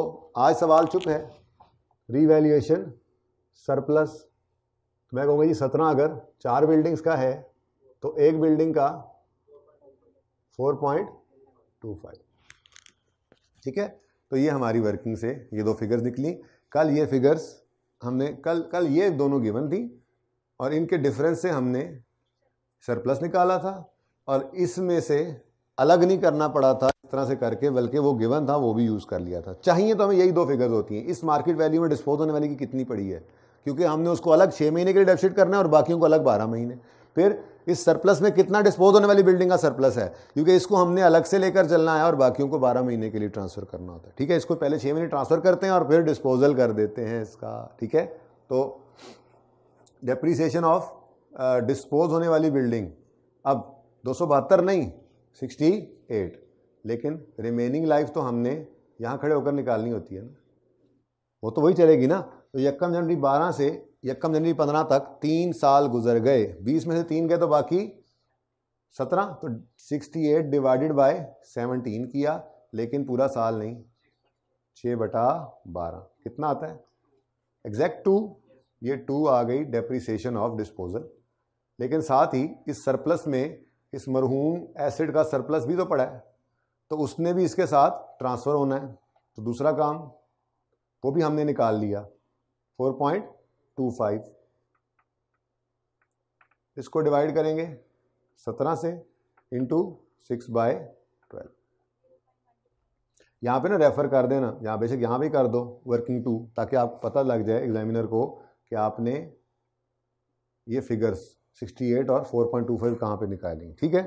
आज सवाल चुप है रीवैल्यूएशन सरप्लस तो मैं कहूँगा जी सत्रह अगर चार बिल्डिंग्स का है तो एक बिल्डिंग का फोर पॉइंट टू फाइव ठीक है तो ये हमारी वर्किंग से ये दो फिगर्स निकली कल ये फिगर्स हमने कल कल ये दोनों गिवन थी और इनके डिफरेंस से हमने सरप्लस निकाला था और इसमें से अलग नहीं करना पड़ा था इस तरह से करके बल्कि वो गिवन था वो भी यूज़ कर लिया था चाहिए तो हमें यही दो फिगर्स होती हैं इस मार्केट वैल्यू में डिस्पोज होने वाली की कितनी पड़ी है क्योंकि हमने उसको अलग छः महीने के लिए डेफिसिट करना है और बाकियों को अलग बारह महीने फिर इस सरप्लस में कितना डिस्पोज होने वाली बिल्डिंग का सरप्लस है क्योंकि इसको हमने अलग से लेकर चलना है और बाकियों को बारह महीने के लिए ट्रांसफ़र करना होता है ठीक है इसको पहले छः महीने ट्रांसफ़र करते हैं और फिर डिस्पोजल कर देते हैं इसका ठीक है तो डेप्रीसीशन ऑफ डिस्पोज होने वाली बिल्डिंग अब दो नहीं सिक्सटी एट लेकिन रिमेनिंग लाइफ तो हमने यहाँ खड़े होकर निकालनी होती है ना वो तो वही चलेगी ना तो यकम जनवरी बारह से यकम जनवरी पंद्रह तक तीन साल गुजर गए बीस में से तीन गए तो बाकी सत्रह तो sixty eight divided by seventeen किया लेकिन पूरा साल नहीं छः बटा बारह कितना आता है एग्जैक्ट टू ये टू आ गई डेप्रीसीशन ऑफ डिस्पोजल लेकिन साथ ही इस सरप्लस में इस मरहूम एसिड का सरप्लस भी तो पड़ा है तो उसने भी इसके साथ ट्रांसफ़र होना है तो दूसरा काम वो भी हमने निकाल लिया फोर पॉइंट टू फाइव इसको डिवाइड करेंगे सत्रह से इंटू सिक्स बाय ट्वेल्व यहाँ पे ना रेफ़र कर देना यहाँ बेशक यहाँ भी कर दो वर्किंग टू ताकि आप पता लग जाए एग्जामिनर को कि आपने ये फिगर्स 68 और 4.25 पॉइंट टू फाइव कहाँ पर निकालेंगे ठीक है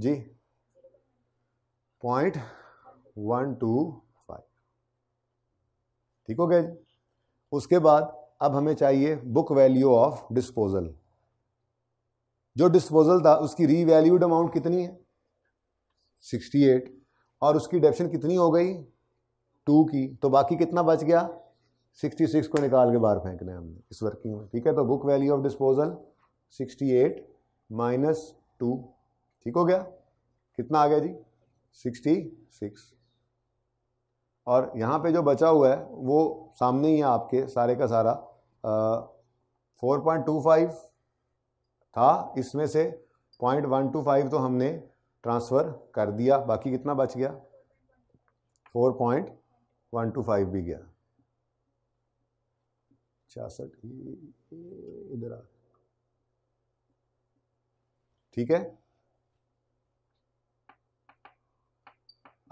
जी पॉइंट वन टू फाइव ठीक हो गया जी उसके बाद अब हमें चाहिए बुक वैल्यू ऑफ डिस्पोजल जो डिस्पोजल था उसकी रीवैल्यूड अमाउंट कितनी है 68 और उसकी डेप्शन कितनी हो गई टू की तो बाकी कितना बच गया 66 को निकाल के बाहर फेंकना है हमने इस वर्किंग में ठीक है तो book value of disposal 68 eight minus two ठीक हो गया कितना आ गया जी 66 और यहाँ पे जो बचा हुआ है वो सामने ही है आपके सारे का सारा फोर पॉइंट टू फाइव था इसमें से पॉइंट वन टू फाइव तो हमने ट्रांसफ़र कर दिया बाकी कितना बच गया four point one two five भी गया छियासठ इधर आ ठीक है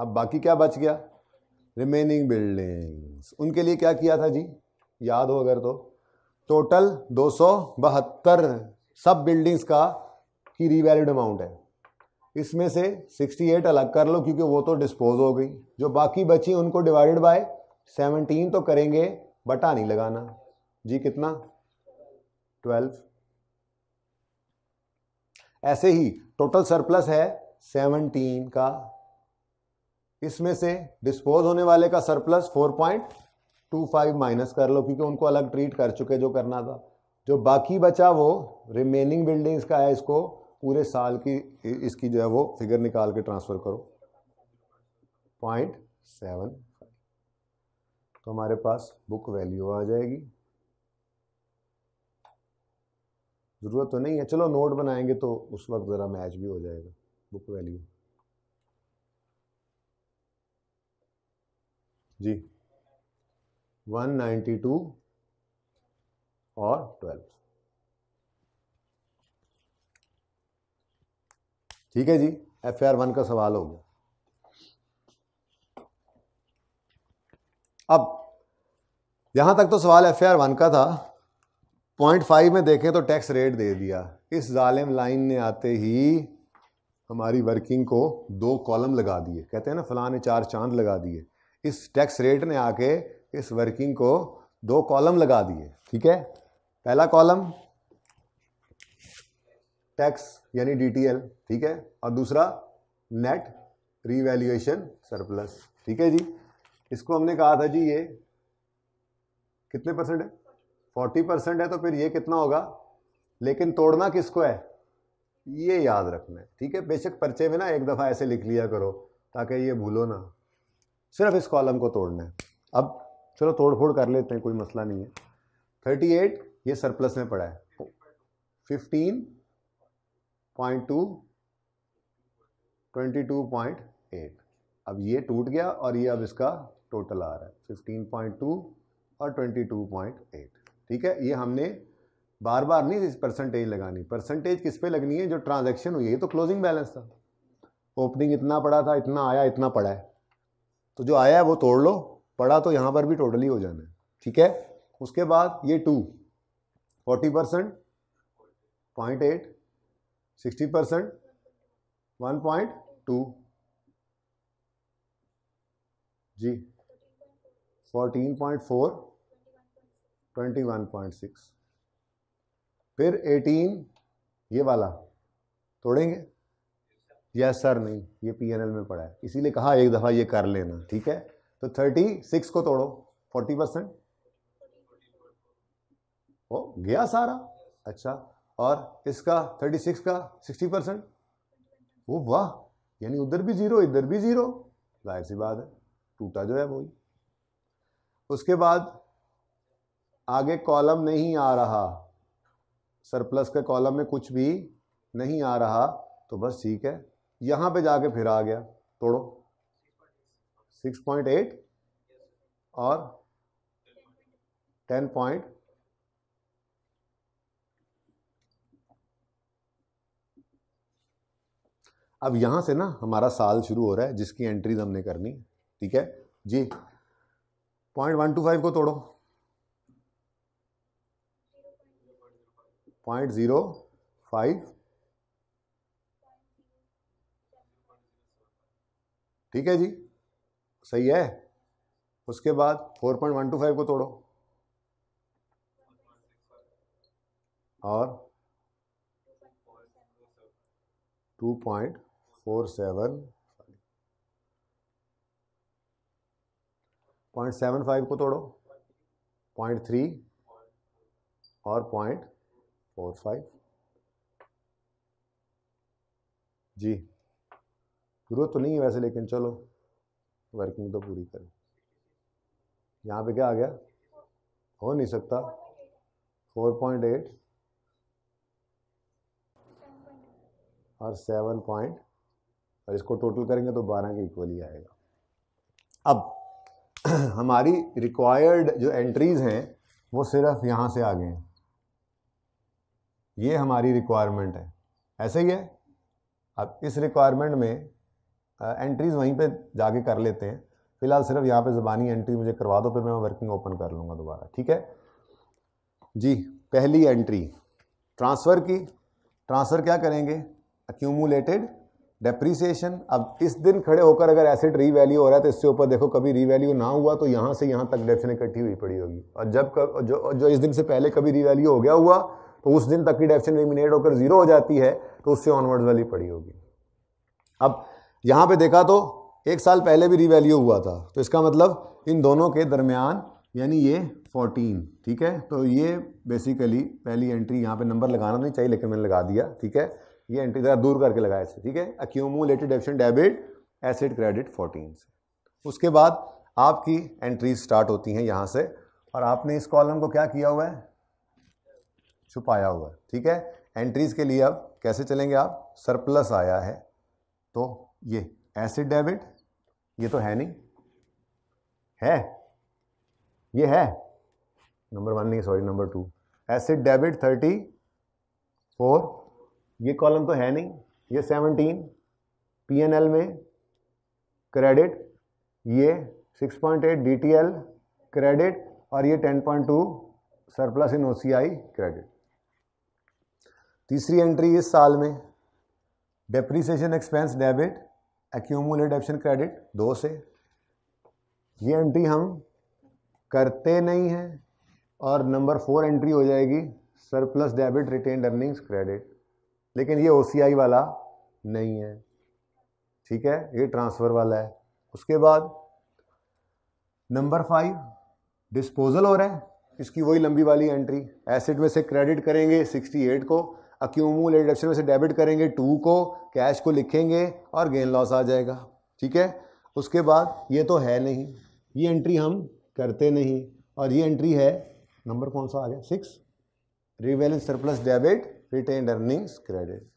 अब बाकी क्या बच गया रिमेनिंग बिल्डिंग्स उनके लिए क्या किया था जी याद हो अगर तो टोटल दो सब बिल्डिंग्स का की रीवैल्यूड अमाउंट है इसमें से 68 अलग कर लो क्योंकि वो तो डिस्पोज हो गई जो बाकी बची उनको डिवाइडेड बाय 17 तो करेंगे बटा नहीं लगाना जी कितना 12 ऐसे ही टोटल सरप्लस है 17 का इसमें से डिस्पोज होने वाले का सरप्लस टू फाइव माइनस कर लो क्योंकि उनको अलग ट्रीट कर चुके जो करना था जो बाकी बचा वो रिमेनिंग बिल्डिंग्स का है इसको पूरे साल की इसकी जो है वो फिगर निकाल के ट्रांसफ़र करो पॉइंट सेवन तो हमारे पास बुक वैल्यू आ जाएगी ज़रूरत तो नहीं है चलो नोट बनाएंगे तो उस वक्त ज़रा मैच भी हो जाएगा बुक वैल्यू जी 192 और 12 ठीक है जी एफ आर वन का सवाल हो गया अब यहां तक तो सवाल एफ आर वन का था पॉइंट फाइव में देखें तो टैक्स रेट दे दिया इस जालिम लाइन ने आते ही हमारी वर्किंग को दो कॉलम लगा दिए कहते हैं ना फलाने चार चांद लगा दिए इस टैक्स रेट ने आके इस वर्किंग को दो कॉलम लगा दिए ठीक है पहला कॉलम टैक्स यानी डीटीएल ठीक है और दूसरा नेट रीवैल्यूएशन सरप्लस ठीक है जी इसको हमने कहा था जी ये कितने परसेंट है फोर्टी परसेंट है तो फिर ये कितना होगा लेकिन तोड़ना किसको है ये याद रखना है ठीक है बेशक पर्चे में ना एक दफ़ा ऐसे लिख लिया करो ताकि ये भूलो ना सिर्फ इस कॉलम को तोड़ना है अब चलो तोड़ फोड़ कर लेते हैं कोई मसला नहीं है थर्टी एट ये सरप्लस में पड़ा है fifteen point two twenty two point eight अब ये टूट गया और ये अब इसका टोटल आ रहा है फिफ्टीन पॉइंट टू और ट्वेंटी टू पॉइंट एट ठीक है ये हमने बार बार नहीं इस परसेंटेज लगानी परसेंटेज किस पे लगनी है जो ट्रांजैक्शन हुई है ये तो क्लोजिंग बैलेंस था ओपनिंग इतना पड़ा था इतना आया इतना पड़ा है तो जो आया है वो तोड़ लो पड़ा तो यहाँ पर भी टोटली हो जाना है ठीक है उसके बाद ये two forty percent point eight sixty percent one point two जी fourteen point four twenty one point six फिर एटीन ये वाला तोड़ेंगे यस सर नहीं ये पीएनएल में पड़ा है इसीलिए कहा एक दफ़ा ये कर लेना ठीक है तो थर्टी सिक्स को तोड़ो फोर्टी परसेंट वो गया सारा अच्छा और इसका थर्टी सिक्स का सिक्सटी परसेंट वो वाह यानी उधर भी जीरो इधर भी जीरो जाहिर सी बात है टूटा जो है वही उसके बाद आगे कॉलम नहीं आ रहा सरप्लस के कॉलम में कुछ भी नहीं आ रहा तो बस ठीक है यहाँ पे जाके फिर आ गया तोड़ो सिक्स पॉइंट एट और टेन पॉइंट अब यहां से ना हमारा साल शुरू हो रहा है जिसकी एंट्रीज हमने करनी ठीक है जी पॉइंट वन टू फाइव को तोड़ो पॉइंट जीरो फाइव ठीक है जी सही है उसके बाद four point one two five को तोड़ो और two point four seven point seven five को तोड़ो पॉइंट थ्री और पॉइंट फोर फाइव जी जरूरत तो नहीं है वैसे लेकिन चलो वर्किंग तो पूरी करें यहाँ पे क्या आ गया हो नहीं सकता फोर पॉइंट एट और सेवन पॉइंट और इसको टोटल करेंगे तो बारह के इक्वल ही आएगा अब हमारी रिक्वायर्ड जो एंट्रीज हैं वो सिर्फ यहाँ से आ गए हैं ये हमारी रिक्वायरमेंट है ऐसे ही है अब इस रिक्वायरमेंट में एंट्रीज़ वहीं पे जाके कर लेते हैं फ़िलहाल सिर्फ यहाँ पे ज़बानी एंट्री मुझे करवा दो फिर मैं वर्किंग ओपन कर लूँगा दोबारा ठीक है जी पहली एंट्री ट्रांसफ़र की ट्रांसफ़र क्या करेंगे अक्यूमुलेटेड डेप्रीसीशन अब इस दिन खड़े होकर अगर एसेट रीवैल्यू हो रहा है तो इससे ऊपर देखो कभी रीवैल्यू ना हुआ तो यहाँ से यहाँ तक डेफिन इकट्ठी हुई पड़ी होगी और जब कर, जो जो इस दिन से पहले कभी रीवैल्यू हो गया हुआ तो उस दिन तक की डेफिन एलिमिनेट होकर जीरो हो जाती है तो उससे ऑनवर्ड वाली पड़ी होगी अब यहाँ पे देखा तो एक साल पहले भी रिवैल्यू हुआ था तो इसका मतलब इन दोनों के दरमियान यानी ये 14 ठीक है तो ये बेसिकली पहली एंट्री यहाँ पे नंबर लगाना नहीं चाहिए लेकिन मैंने लगा दिया ठीक है ये एंट्री ज़रा दूर करके लगाया इसे ठीक है अक्यूमुलेटेड एप्शन डेबिट एसिड क्रेडिट 14 से उसके बाद आपकी एंट्री स्टार्ट होती हैं यहाँ से और आपने इस कॉलम को क्या किया हुआ है छुपाया हुआ है ठीक है एंट्रीज के लिए अब कैसे चलेंगे आप सरप्लस आया है तो ये एसिड डेबिट ये तो है नहीं है ये है नंबर वन नहीं sorry number two asset debit thirty four ये कॉलम तो है नहीं ये सेवनटीन पी एन एल में क्रेडिट ये six point eight D T L credit और ये ten point two surplus in O C I credit तीसरी एंट्री इस साल में डेप्रीसीशन एक्सपेंस डेबिट एक्यूमुलेट एप्शन क्रेडिट दो से ये एंट्री हम करते नहीं हैं और नंबर फोर एंट्री हो जाएगी surplus debit retained earnings credit लेकिन ये ओसीआई वाला नहीं है ठीक है ये ट्रांसफ़र वाला है उसके बाद नंबर फाइव डिस्पोजल हो रहा है इसकी वही लंबी वाली एंट्री एसिड में से क्रेडिट करेंगे 68 को अक्यूमूलेट डिडक्शन में से डेबिट करेंगे टू को कैश को लिखेंगे और गेन लॉस आ जाएगा ठीक है उसके बाद ये तो है नहीं ये एंट्री हम करते नहीं और ये एंट्री है नंबर कौन सा आ गया सिक्स रिवेलेंस surplus debit retained earnings credit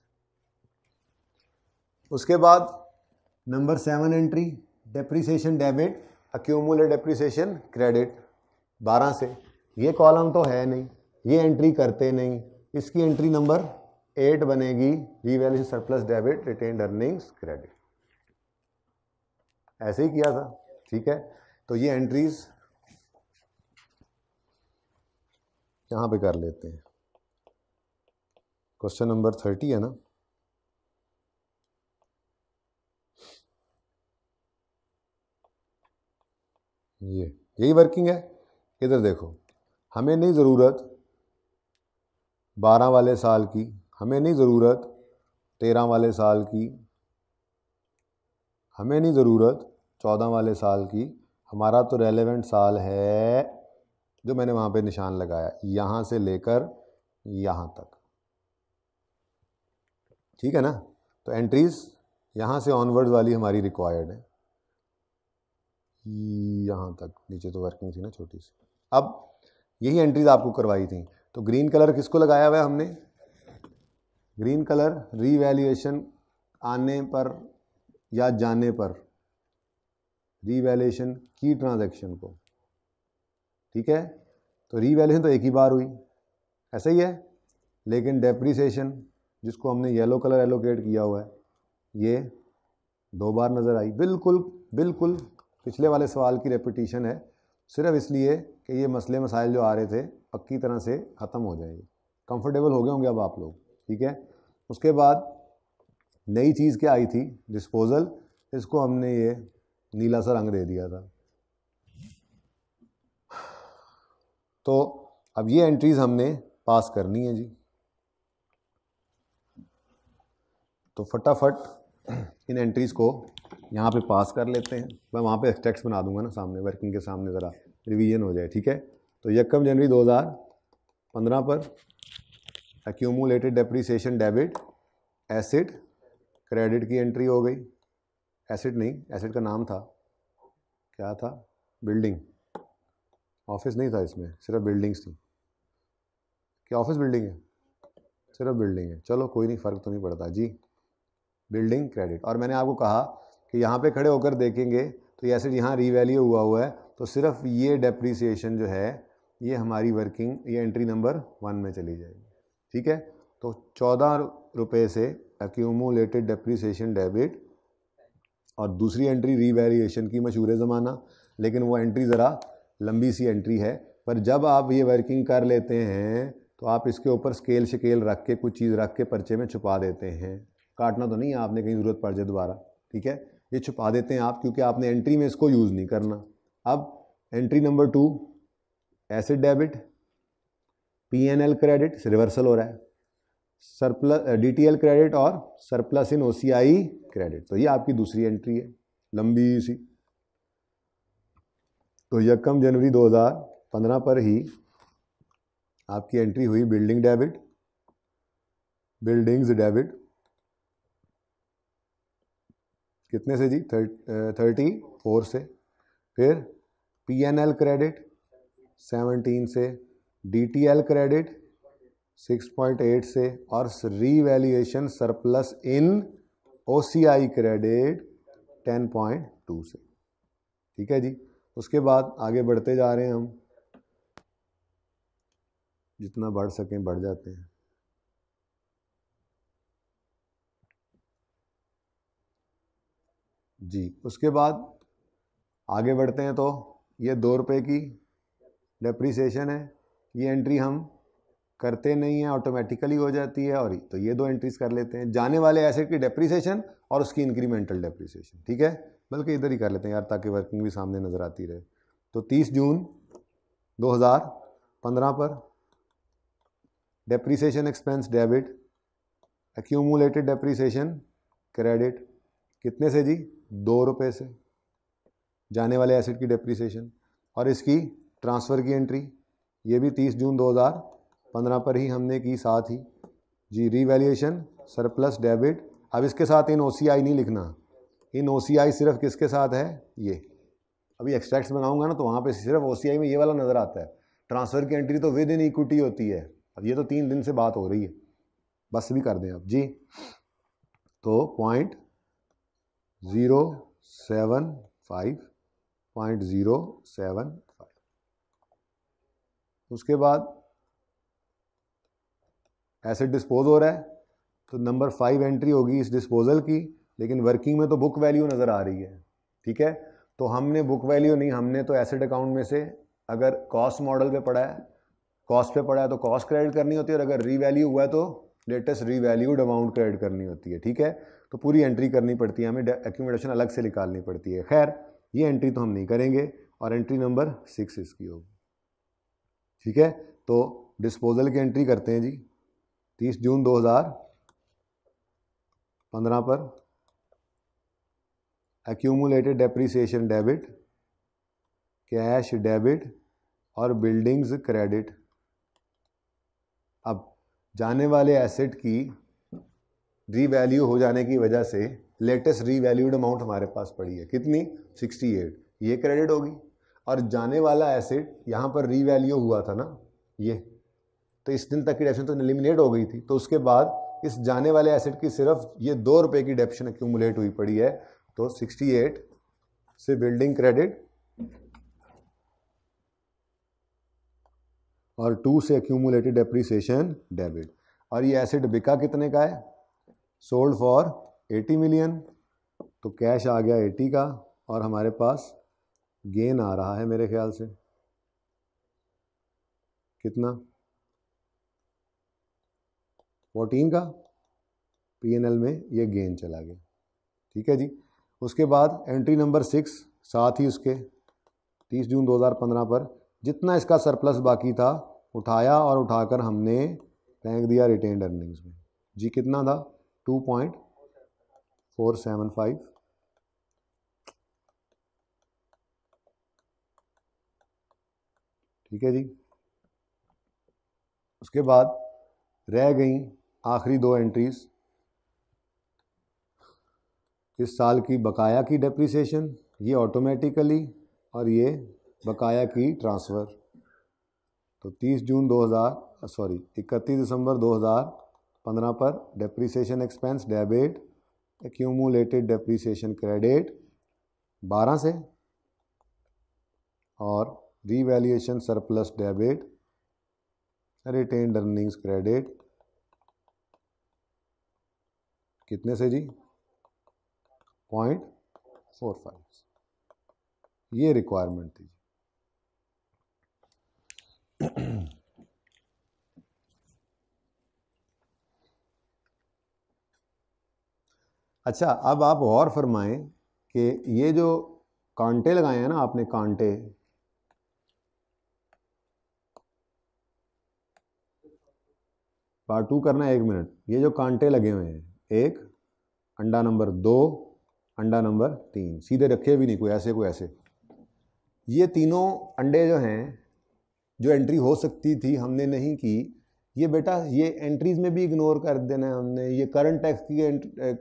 उसके बाद number seven entry depreciation debit accumulated depreciation credit बारह से ये कॉलम तो है नहीं ये एंट्री करते नहीं इसकी एंट्री नंबर एट बनेगी revaluation surplus debit retained earnings credit ऐसे ही किया था ठीक है तो ये एंट्रीज यहां पे कर लेते हैं क्वेश्चन नंबर थर्टी है ना ये यही वर्किंग है इधर देखो हमें नहीं ज़रूरत बारह वाले साल की हमें नहीं ज़रूरत तेरह वाले साल की हमें नहीं ज़रूरत चौदह वाले साल की हमारा तो रेलेवेंट साल है जो मैंने वहाँ पे निशान लगाया यहाँ से लेकर यहाँ तक ठीक है ना तो एंट्रीज़ यहाँ से ऑनवर्ड वाली हमारी रिक्वायर्ड है यहाँ तक नीचे तो वर्किंग थी ना छोटी सी अब यही एंट्रीज आपको करवाई थी तो ग्रीन कलर किसको लगाया हुआ है हमने ग्रीन कलर रीवैल्यूएशन आने पर या जाने पर रीवैल्यूएशन की ट्रांजैक्शन को ठीक है तो रीवैल्यूएशन तो एक ही बार हुई ऐसा ही है लेकिन डेप्रिसिएशन जिसको हमने येलो कलर एलोकेट किया हुआ है ये दो बार नज़र आई बिल्कुल बिल्कुल पिछले वाले सवाल की रेपिटिशन है सिर्फ इसलिए कि ये मसले मसाइल जो आ रहे थे पक्की तरह से ख़त्म हो जाएंगे कंफर्टेबल हो गए होंगे अब आप लोग ठीक है उसके बाद नई चीज़ क्या आई थी डिस्पोज़ल इसको हमने ये नीला सा रंग दे दिया था तो अब ये एंट्रीज़ हमने पास करनी है जी तो फटाफट इन एंट्रीज़ को यहाँ पे पास कर लेते हैं मैं वहाँ पे टेक्स्ट बना दूंगा ना सामने वर्किंग के सामने ज़रा रिवीजन हो जाए ठीक है तो यकम जनवरी 2015 पर accumulated depreciation debit asset credit की एंट्री हो गई एसिड नहीं एसिड का नाम था क्या था बिल्डिंग ऑफिस नहीं था इसमें सिर्फ बिल्डिंग्स थी क्या ऑफिस बिल्डिंग है सिर्फ बिल्डिंग है चलो कोई नहीं फ़र्क तो नहीं पड़ता जी बिल्डिंग क्रेडिट और मैंने आपको कहा कि यहाँ पे खड़े होकर देखेंगे तो ये एसिड यहाँ रीवैल्यू हुआ हुआ है तो सिर्फ ये डेप्रीसीशन जो है ये हमारी वर्किंग ये एंट्री नंबर वन में चली जाएगी ठीक है तो चौदह रुपये से एक्यूमोलेटेड डेप्रीसीशन डेबिट और दूसरी एंट्री रीवैल्यूएशन की मशहूर ज़माना लेकिन वो एंट्री ज़रा लंबी सी एंट्री है पर जब आप ये वर्किंग कर लेते हैं तो आप इसके ऊपर स्केल शकेल रख के कुछ चीज़ रख के पर्चे में छुपा देते हैं काटना तो नहीं आपने कहीं ज़रूरत पड़ जाए दोबारा ठीक है ये छुपा देते हैं आप क्योंकि आपने एंट्री में इसको यूज़ नहीं करना अब entry number two asset debit P N L credit reversal हो रहा है surplus D T L credit और surplus in O C I credit तो ये आपकी दूसरी एंट्री है लंबी सी तो यकम जनवरी 2015 पर ही आपकी एंट्री हुई बिल्डिंग डेबिट बिल्डिंग्स डेबिट कितने से जी थर्टी फोर uh, से फिर P N L credit seventeen से D T L credit six point eight से और revaluation surplus in O C I credit ten point two से ठीक है जी उसके बाद आगे बढ़ते जा रहे हैं हम जितना बढ़ सकें बढ़ जाते हैं जी उसके बाद आगे बढ़ते हैं तो ये दो रुपये की डेप्रीसीशन है ये एंट्री हम करते नहीं हैं ऑटोमेटिकली हो जाती है और तो ये दो एंट्रीज कर लेते हैं जाने वाले ऐसे की डेप्रीसीशन और उसकी इंक्रीमेंटल डेप्रीसीशन ठीक है बल्कि इधर ही कर लेते हैं यार ताकि वर्किंग भी सामने नज़र आती रहे तो 30 जून 2015 पर depreciation expense debit accumulated depreciation credit कितने से जी दो रुपये से जाने वाले एसेट की डिप्रिसिएशन और इसकी ट्रांसफ़र की एंट्री ये भी 30 जून 2015 पर ही हमने की साथ ही जी रीवैल्यूएशन सरप्लस डेबिट अब इसके साथ इन ओ नहीं लिखना इन ओ सिर्फ किसके साथ है ये अभी एक्सट्रैक्ट्स बनाऊंगा ना तो वहाँ पे सिर्फ ओ में ये वाला नज़र आता है ट्रांसफ़र की एंट्री तो विद इन इक्विटी होती है अब ये तो तीन दिन से बात हो रही है बस भी कर दें आप जी तो point zero seven five point zero seven five उसके बाद एसेट डिस्पोज हो रहा है तो नंबर फाइव एंट्री होगी इस डिस्पोजल की लेकिन वर्किंग में तो बुक वैल्यू नज़र आ रही है ठीक है तो हमने बुक वैल्यू नहीं हमने तो एसेट अकाउंट में से अगर कॉस्ट मॉडल पे पड़ा है कॉस्ट पे पड़ा है तो कॉस्ट क्रेडिट करनी होती है और अगर रीवैल्यू हुआ है तो लेटेस्ट रीवैल्यूड अमाउंट क्रेडिट करनी होती है ठीक है तो पूरी एंट्री करनी पड़ती है हमें एक्यूमोडेशन अलग से निकालनी पड़ती है खैर ये एंट्री तो हम नहीं करेंगे और एंट्री नंबर सिक्स इसकी होगी ठीक है तो डिस्पोजल की एंट्री करते हैं जी 30 जून 2015 पर accumulated depreciation debit cash debit और बिल्डिंग्स क्रेडिट अब जाने वाले एसेट की रीवैल्यू हो जाने की वजह से लेटेस्ट रीवैल्यूड अमाउंट हमारे पास पड़ी है कितनी 68 ये क्रेडिट होगी और जाने वाला एसेट यहाँ पर रीवैल्यू हुआ था ना ये तो इस दिन तक की डेप्शन तो एलिमिनेट हो गई थी तो उसके बाद इस जाने वाले एसेट की सिर्फ ये दो रुपये की डेप्शन एक्यूमुलेट हुई पड़ी है तो सिक्सटी से बिल्डिंग क्रेडिट और टू से एक्यूमुलेटेड एप्रिसिएशन डेबिट और ये एसेट बिका कितने का है सोल्ड फॉर एटी मिलियन तो कैश आ गया एटी का और हमारे पास गेन आ रहा है मेरे ख्याल से कितना फोर्टीन का पी एन एल में ये गेन चला गया ठीक है जी उसके बाद एंट्री नंबर सिक्स साथ ही उसके 30 जून 2015 पर जितना इसका सरप्लस बाकी था उठाया और उठाकर हमने फेंक दिया रिटेन अर्निंग्स में जी कितना था फोर सेवन फाइव ठीक है जी उसके बाद रह गई आखिरी दो एंट्रीज इस साल की बकाया की डेप्रिसिएशन ये ऑटोमेटिकली और ये बकाया की ट्रांसफ़र तो 30 जून 2000 सॉरी 31 दिसंबर 2015 पर depreciation expense debit accumulated depreciation credit 12 से और revaluation surplus debit retained earnings credit कितने से जी पॉइंट फोर फाइव ये रिक्वायरमेंट थी अच्छा अब आप गौर फरमाएं कि ये जो कांटे लगाए हैं ना आपने कांटे पार्ट टू करना है एक मिनट ये जो कांटे लगे हुए हैं एक अंडा नंबर दो अंडा नंबर तीन सीधे रखे भी नहीं कोई ऐसे कोई ऐसे ये तीनों अंडे जो हैं जो एंट्री हो सकती थी हमने नहीं की ये बेटा ये एंट्रीज में भी इग्नोर कर देना है हमने ये करंट टैक्स की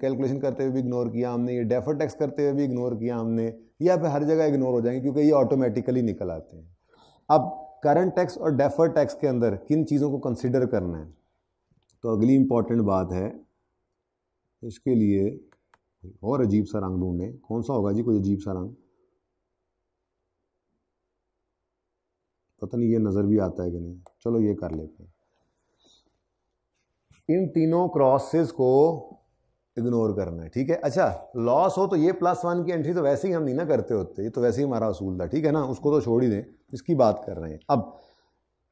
कैलकुलेशन करते हुए भी इग्नोर किया हमने ये डेफर टैक्स करते हुए भी इग्नोर किया हमने ये आप हर जगह इग्नोर हो जाएंगे क्योंकि ये ऑटोमेटिकली निकल आते हैं अब करंट टैक्स और डेफर टैक्स के अंदर किन चीज़ों को कंसिडर करना है तो अगली इंपॉर्टेंट बात है इसके लिए और अजीब सा रंग ढूंढने कौन सा होगा जी कोई अजीब सा रंग पता नहीं ये नज़र भी आता है कि नहीं चलो ये कर लेते हैं इन तीनों क्रॉसेस को इग्नोर करना है ठीक है अच्छा लॉस हो तो ये प्लस वन की एंट्री तो वैसे ही हम नहीं ना करते होते ये तो वैसे ही हमारा असूल था ठीक है ना उसको तो छोड़ ही दें इसकी बात कर रहे हैं अब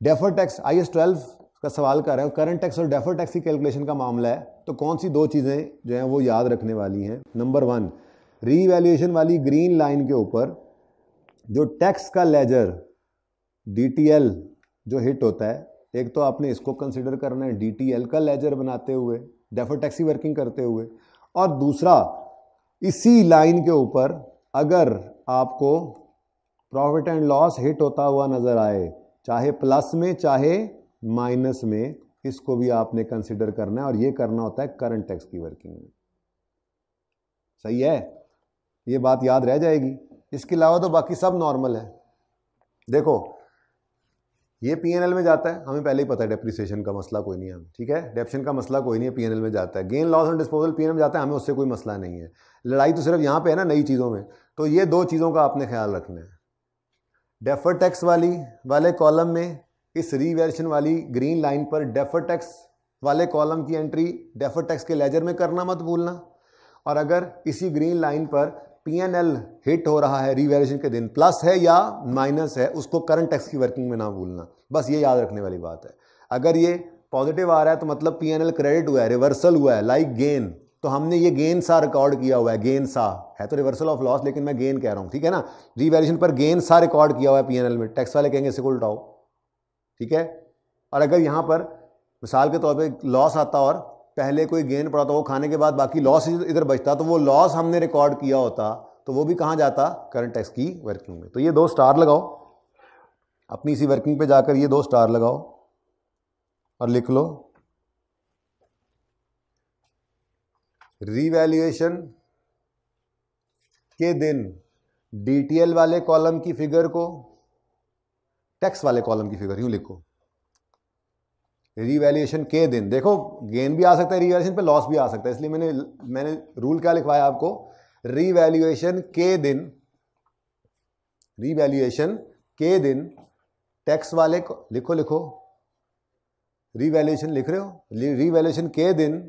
defer tax I S twelve का सवाल कर रहे हैं करंट टैक्स और डेफर टैक्स की कैलकुलेशन का मामला है तो कौन सी दो चीज़ें जो हैं वो याद रखने वाली हैं नंबर वन रीवैल्यूएशन वाली ग्रीन लाइन के ऊपर जो टैक्स का लेजर डी जो हिट होता है एक तो आपने इसको कंसिडर करना है डी का लेजर बनाते हुए डेफर टैक्सी वर्किंग करते हुए और दूसरा इसी लाइन के ऊपर अगर आपको प्रॉफिट एंड लॉस हिट होता हुआ नज़र आए चाहे प्लस में चाहे माइनस में इसको भी आपने कंसिडर करना है और ये करना होता है करंट टैक्स की वर्किंग में सही है ये बात याद रह जाएगी इसके अलावा तो बाकी सब नॉर्मल है देखो ये एल में जाता है हमें पहले ही पता है डेप्रिसिएशन का मसला कोई नहीं है ठीक है डेप्शन का मसला कोई नहीं है एल में जाता है gain loss and disposal PNL में जाता है हमें उससे कोई मसला नहीं है लड़ाई तो सिर्फ यहाँ पे है ना नई चीज़ों में तो ये दो चीज़ों का आपने ख्याल रखना है डेफर टैक्स वाली वाले कॉलम में इस रीवैल्यूशन वाली ग्रीन लाइन पर डेफर टैक्स वाले कॉलम की एंट्री डेफर टैक्स के लेजर में करना मत भूलना और अगर इसी ग्रीन लाइन पर पी एन एल हिट हो रहा है रिवेल्यूशन के दिन प्लस है या माइनस है उसको करंट टैक्स की वर्किंग में ना भूलना बस ये याद रखने वाली बात है अगर ये पॉजिटिव आ रहा है तो मतलब पी एन एल क्रेडिट हुआ है रिवर्सल हुआ है लाइक गेन तो हमने ये गेन सा रिकॉर्ड किया हुआ है गेन सा है तो रिवर्सल ऑफ लॉस लेकिन मैं गेन कह रहा हूँ ठीक है ना रिवेल्यूशन पर गेन सा रिकॉर्ड किया हुआ है पी एन एल में टैक्स वाले कहेंगे इसे उल्टाओ ठीक है और अगर यहाँ पर मिसाल के तौर पर लॉस आता और पहले कोई गेंद पड़ा था वो खाने के बाद बाकी लॉस इधर बचता तो वो लॉस हमने रिकॉर्ड किया होता तो वो भी कहाँ जाता करंट टैक्स की वर्किंग में तो ये दो स्टार लगाओ अपनी इसी वर्किंग पे जाकर ये दो स्टार लगाओ और लिख लो रीवैल्यूएशन के दिन डीटीएल वाले कॉलम की फिगर को टैक्स वाले कॉलम की फिगर यूं लिखो रिवैल्यूएशन के दिन देखो गेन भी आ सकता है रिवैल्यूएशन पे लॉस भी आ सकता है इसलिए मैंने मैंने रूल क्या लिखवाया आपको रिवैल्यूएशन के दिन रिवैल्यूएशन के दिन टैक्स वाले को लिखो लिखो रिवैल्यूएशन लिख रहे हो रिवैल्यूएशन के दिन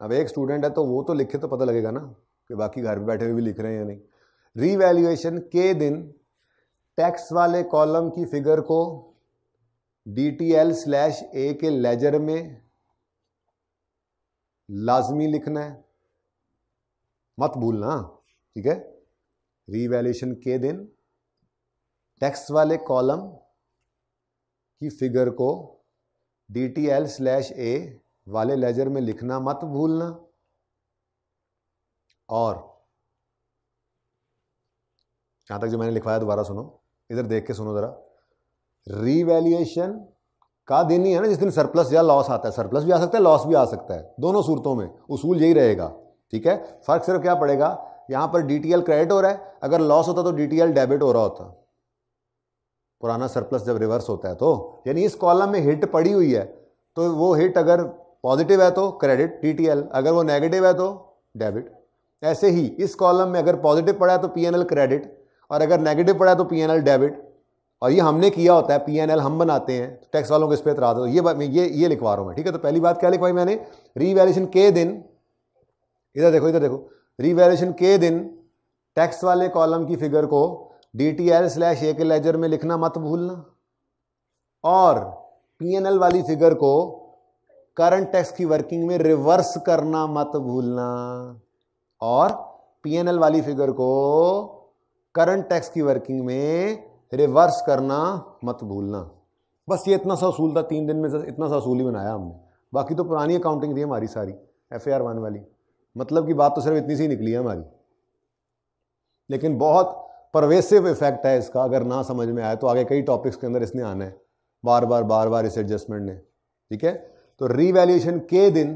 अब एक स्टूडेंट है तो वो तो लिखे तो पता लगेगा ना कि बाकी घर पर बैठे हुए भी लिख रहे हैं या नहीं रिवैल्यूएशन के दिन टैक्स वाले कॉलम की फिगर को D T L slash A के लेजर में लाजमी लिखना है मत भूलना ठीक है रीवैल्यूशन के दिन टैक्स वाले कॉलम की फिगर को D T L slash A वाले लेजर में लिखना मत भूलना और यहां तक जो मैंने लिखवाया दोबारा सुनो इधर देख के सुनो ज़रा रीवैल्यूएशन का दिन ही है ना जिस दिन सरप्लस या लॉस आता है सरप्लस भी आ सकता है लॉस भी आ सकता है दोनों सूरतों में उसूल यही रहेगा ठीक है फ़र्क सिर्फ क्या पड़ेगा यहाँ पर डी क्रेडिट हो रहा है अगर लॉस होता तो डी डेबिट हो रहा होता पुराना सरप्लस जब रिवर्स होता है तो यानी इस कॉलम में हिट पड़ी हुई है तो वो हिट अगर पॉजिटिव है तो क्रेडिट डी अगर वो नेगेटिव है तो डेबिट ऐसे ही इस कॉलम में अगर पॉजिटिव पड़ा है तो पी क्रेडिट और अगर नेगेटिव पड़ा है तो पी डेबिट और ये हमने किया होता है पी एन एल हम बनाते हैं तो टैक्स वालों को इस पर एतराज हो ये ये ये लिखवा रहा हूँ मैं ठीक है तो पहली बात क्या लिखवाई मैंने रीवैल्यूशन के दिन इधर देखो इधर देखो रीवैल्यूशन के दिन टैक्स वाले कॉलम की फिगर को D T L slash A के लेजर में लिखना मत भूलना और पी वाली फिगर को करंट टैक्स की वर्किंग में रिवर्स करना मत भूलना और पी वाली फिगर को करंट टैक्स की वर्किंग में रिवर्स करना मत भूलना बस ये इतना सा असूल था तीन दिन में इतना सा असूल ही बनाया हमने बाकी तो पुरानी अकाउंटिंग थी हमारी सारी एफ आर वन वाली मतलब की बात तो सिर्फ इतनी सी निकली है हमारी लेकिन बहुत परवेसिव इफेक्ट है इसका अगर ना समझ में आए तो आगे कई टॉपिक्स के अंदर इसने आना है बार बार बार बार इस एडजस्टमेंट ने ठीक है तो रीवैल्यूएशन के दिन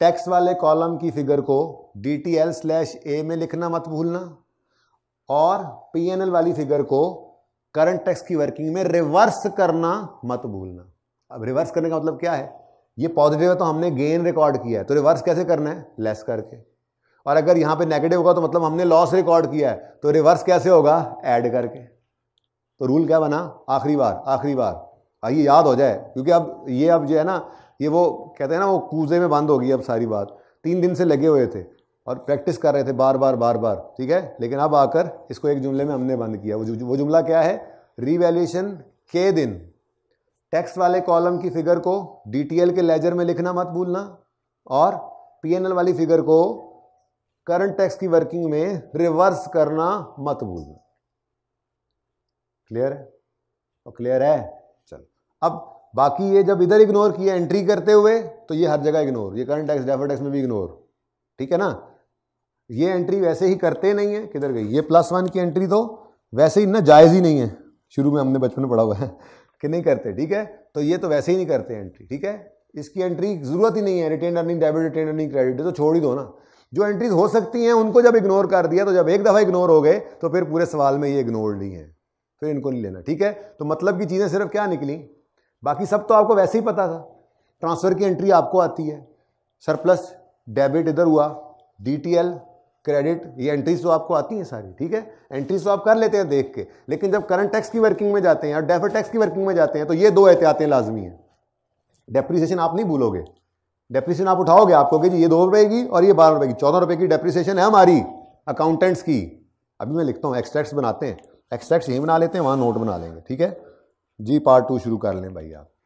टैक्स वाले कॉलम की फिगर को D T L slash A में लिखना मत भूलना और पीएनएल वाली फिगर को करंट टैक्स की वर्किंग में रिवर्स करना मत भूलना अब रिवर्स करने का मतलब क्या है ये पॉजिटिव है तो हमने गेन रिकॉर्ड किया है तो रिवर्स कैसे करना है लेस करके और अगर यहाँ पे नेगेटिव होगा तो मतलब हमने लॉस रिकॉर्ड किया है तो रिवर्स कैसे होगा ऐड करके तो रूल क्या बना आखिरी बार आखिरी बार आइए हाँ, याद हो जाए क्योंकि अब ये अब जो है ना ये वो कहते हैं ना वो कूजे में बंद होगी अब सारी बात तीन दिन से लगे हुए थे और प्रैक्टिस कर रहे थे बार बार बार बार ठीक है लेकिन अब आकर इसको एक जुमले में हमने बंद किया वो जुमला क्या है रीवैल्यूएशन के दिन टैक्स वाले कॉलम की फिगर को डीटीएल के लेजर में लिखना मत भूलना और पीएनएल वाली फिगर को करंट टैक्स की वर्किंग में रिवर्स करना मत भूलना क्लियर है क्लियर तो है चल अब बाकी ये जब इधर इग्नोर किया एंट्री करते हुए तो ये हर जगह इग्नोर ये करंट टैक्स डेफर टैक्स में भी इग्नोर ठीक है ना ये एंट्री वैसे ही करते नहीं है किधर गई ये प्लस वन की एंट्री तो वैसे ही ना जायज़ ही नहीं है शुरू में हमने बचपन में पढ़ा हुआ है कि नहीं करते ठीक है तो ये तो वैसे ही नहीं करते एंट्री ठीक है इसकी एंट्री ज़रूरत ही नहीं है retain earning debit retain earning credit तो छोड़ ही दो ना जो एंट्रीज हो सकती हैं उनको जब इग्नोर कर दिया तो जब एक दफ़ा इग्नोर हो गए तो फिर पूरे सवाल में ये इग्नोर नहीं है फिर तो इनको नहीं लेना ठीक है तो मतलब की चीज़ें सिर्फ क्या निकली बाकी सब तो आपको वैसे ही पता था ट्रांसफ़र की एंट्री आपको आती है सरप्लस डेबिट इधर हुआ डी टी एल क्रेडिट ये एंट्रीज तो आपको आती हैं सारी ठीक है एंट्रीज तो आप कर लेते हैं देख के लेकिन जब करंट टैक्स की वर्किंग में जाते हैं और डेफर टैक्स की वर्किंग में जाते हैं तो ये दो एहतियातें लाजमी हैं डेप्रिसिएशन आप नहीं भूलोगे डेप्रीसिएशन आप उठाओगे आपको कि जी ये दो रुपए की और ये बारह रुपए की चौदह रुपए की डेप्रीसिएशन है हमारी अकाउंटेंट्स की अभी मैं लिखता हूँ एक्सट्रैक्ट्स बनाते हैं एक्सट्रैक्ट्स यहीं बना लेते हैं वहाँ नोट बना लेंगे ठीक है जी पार्ट टू शुरू कर लें भाई आप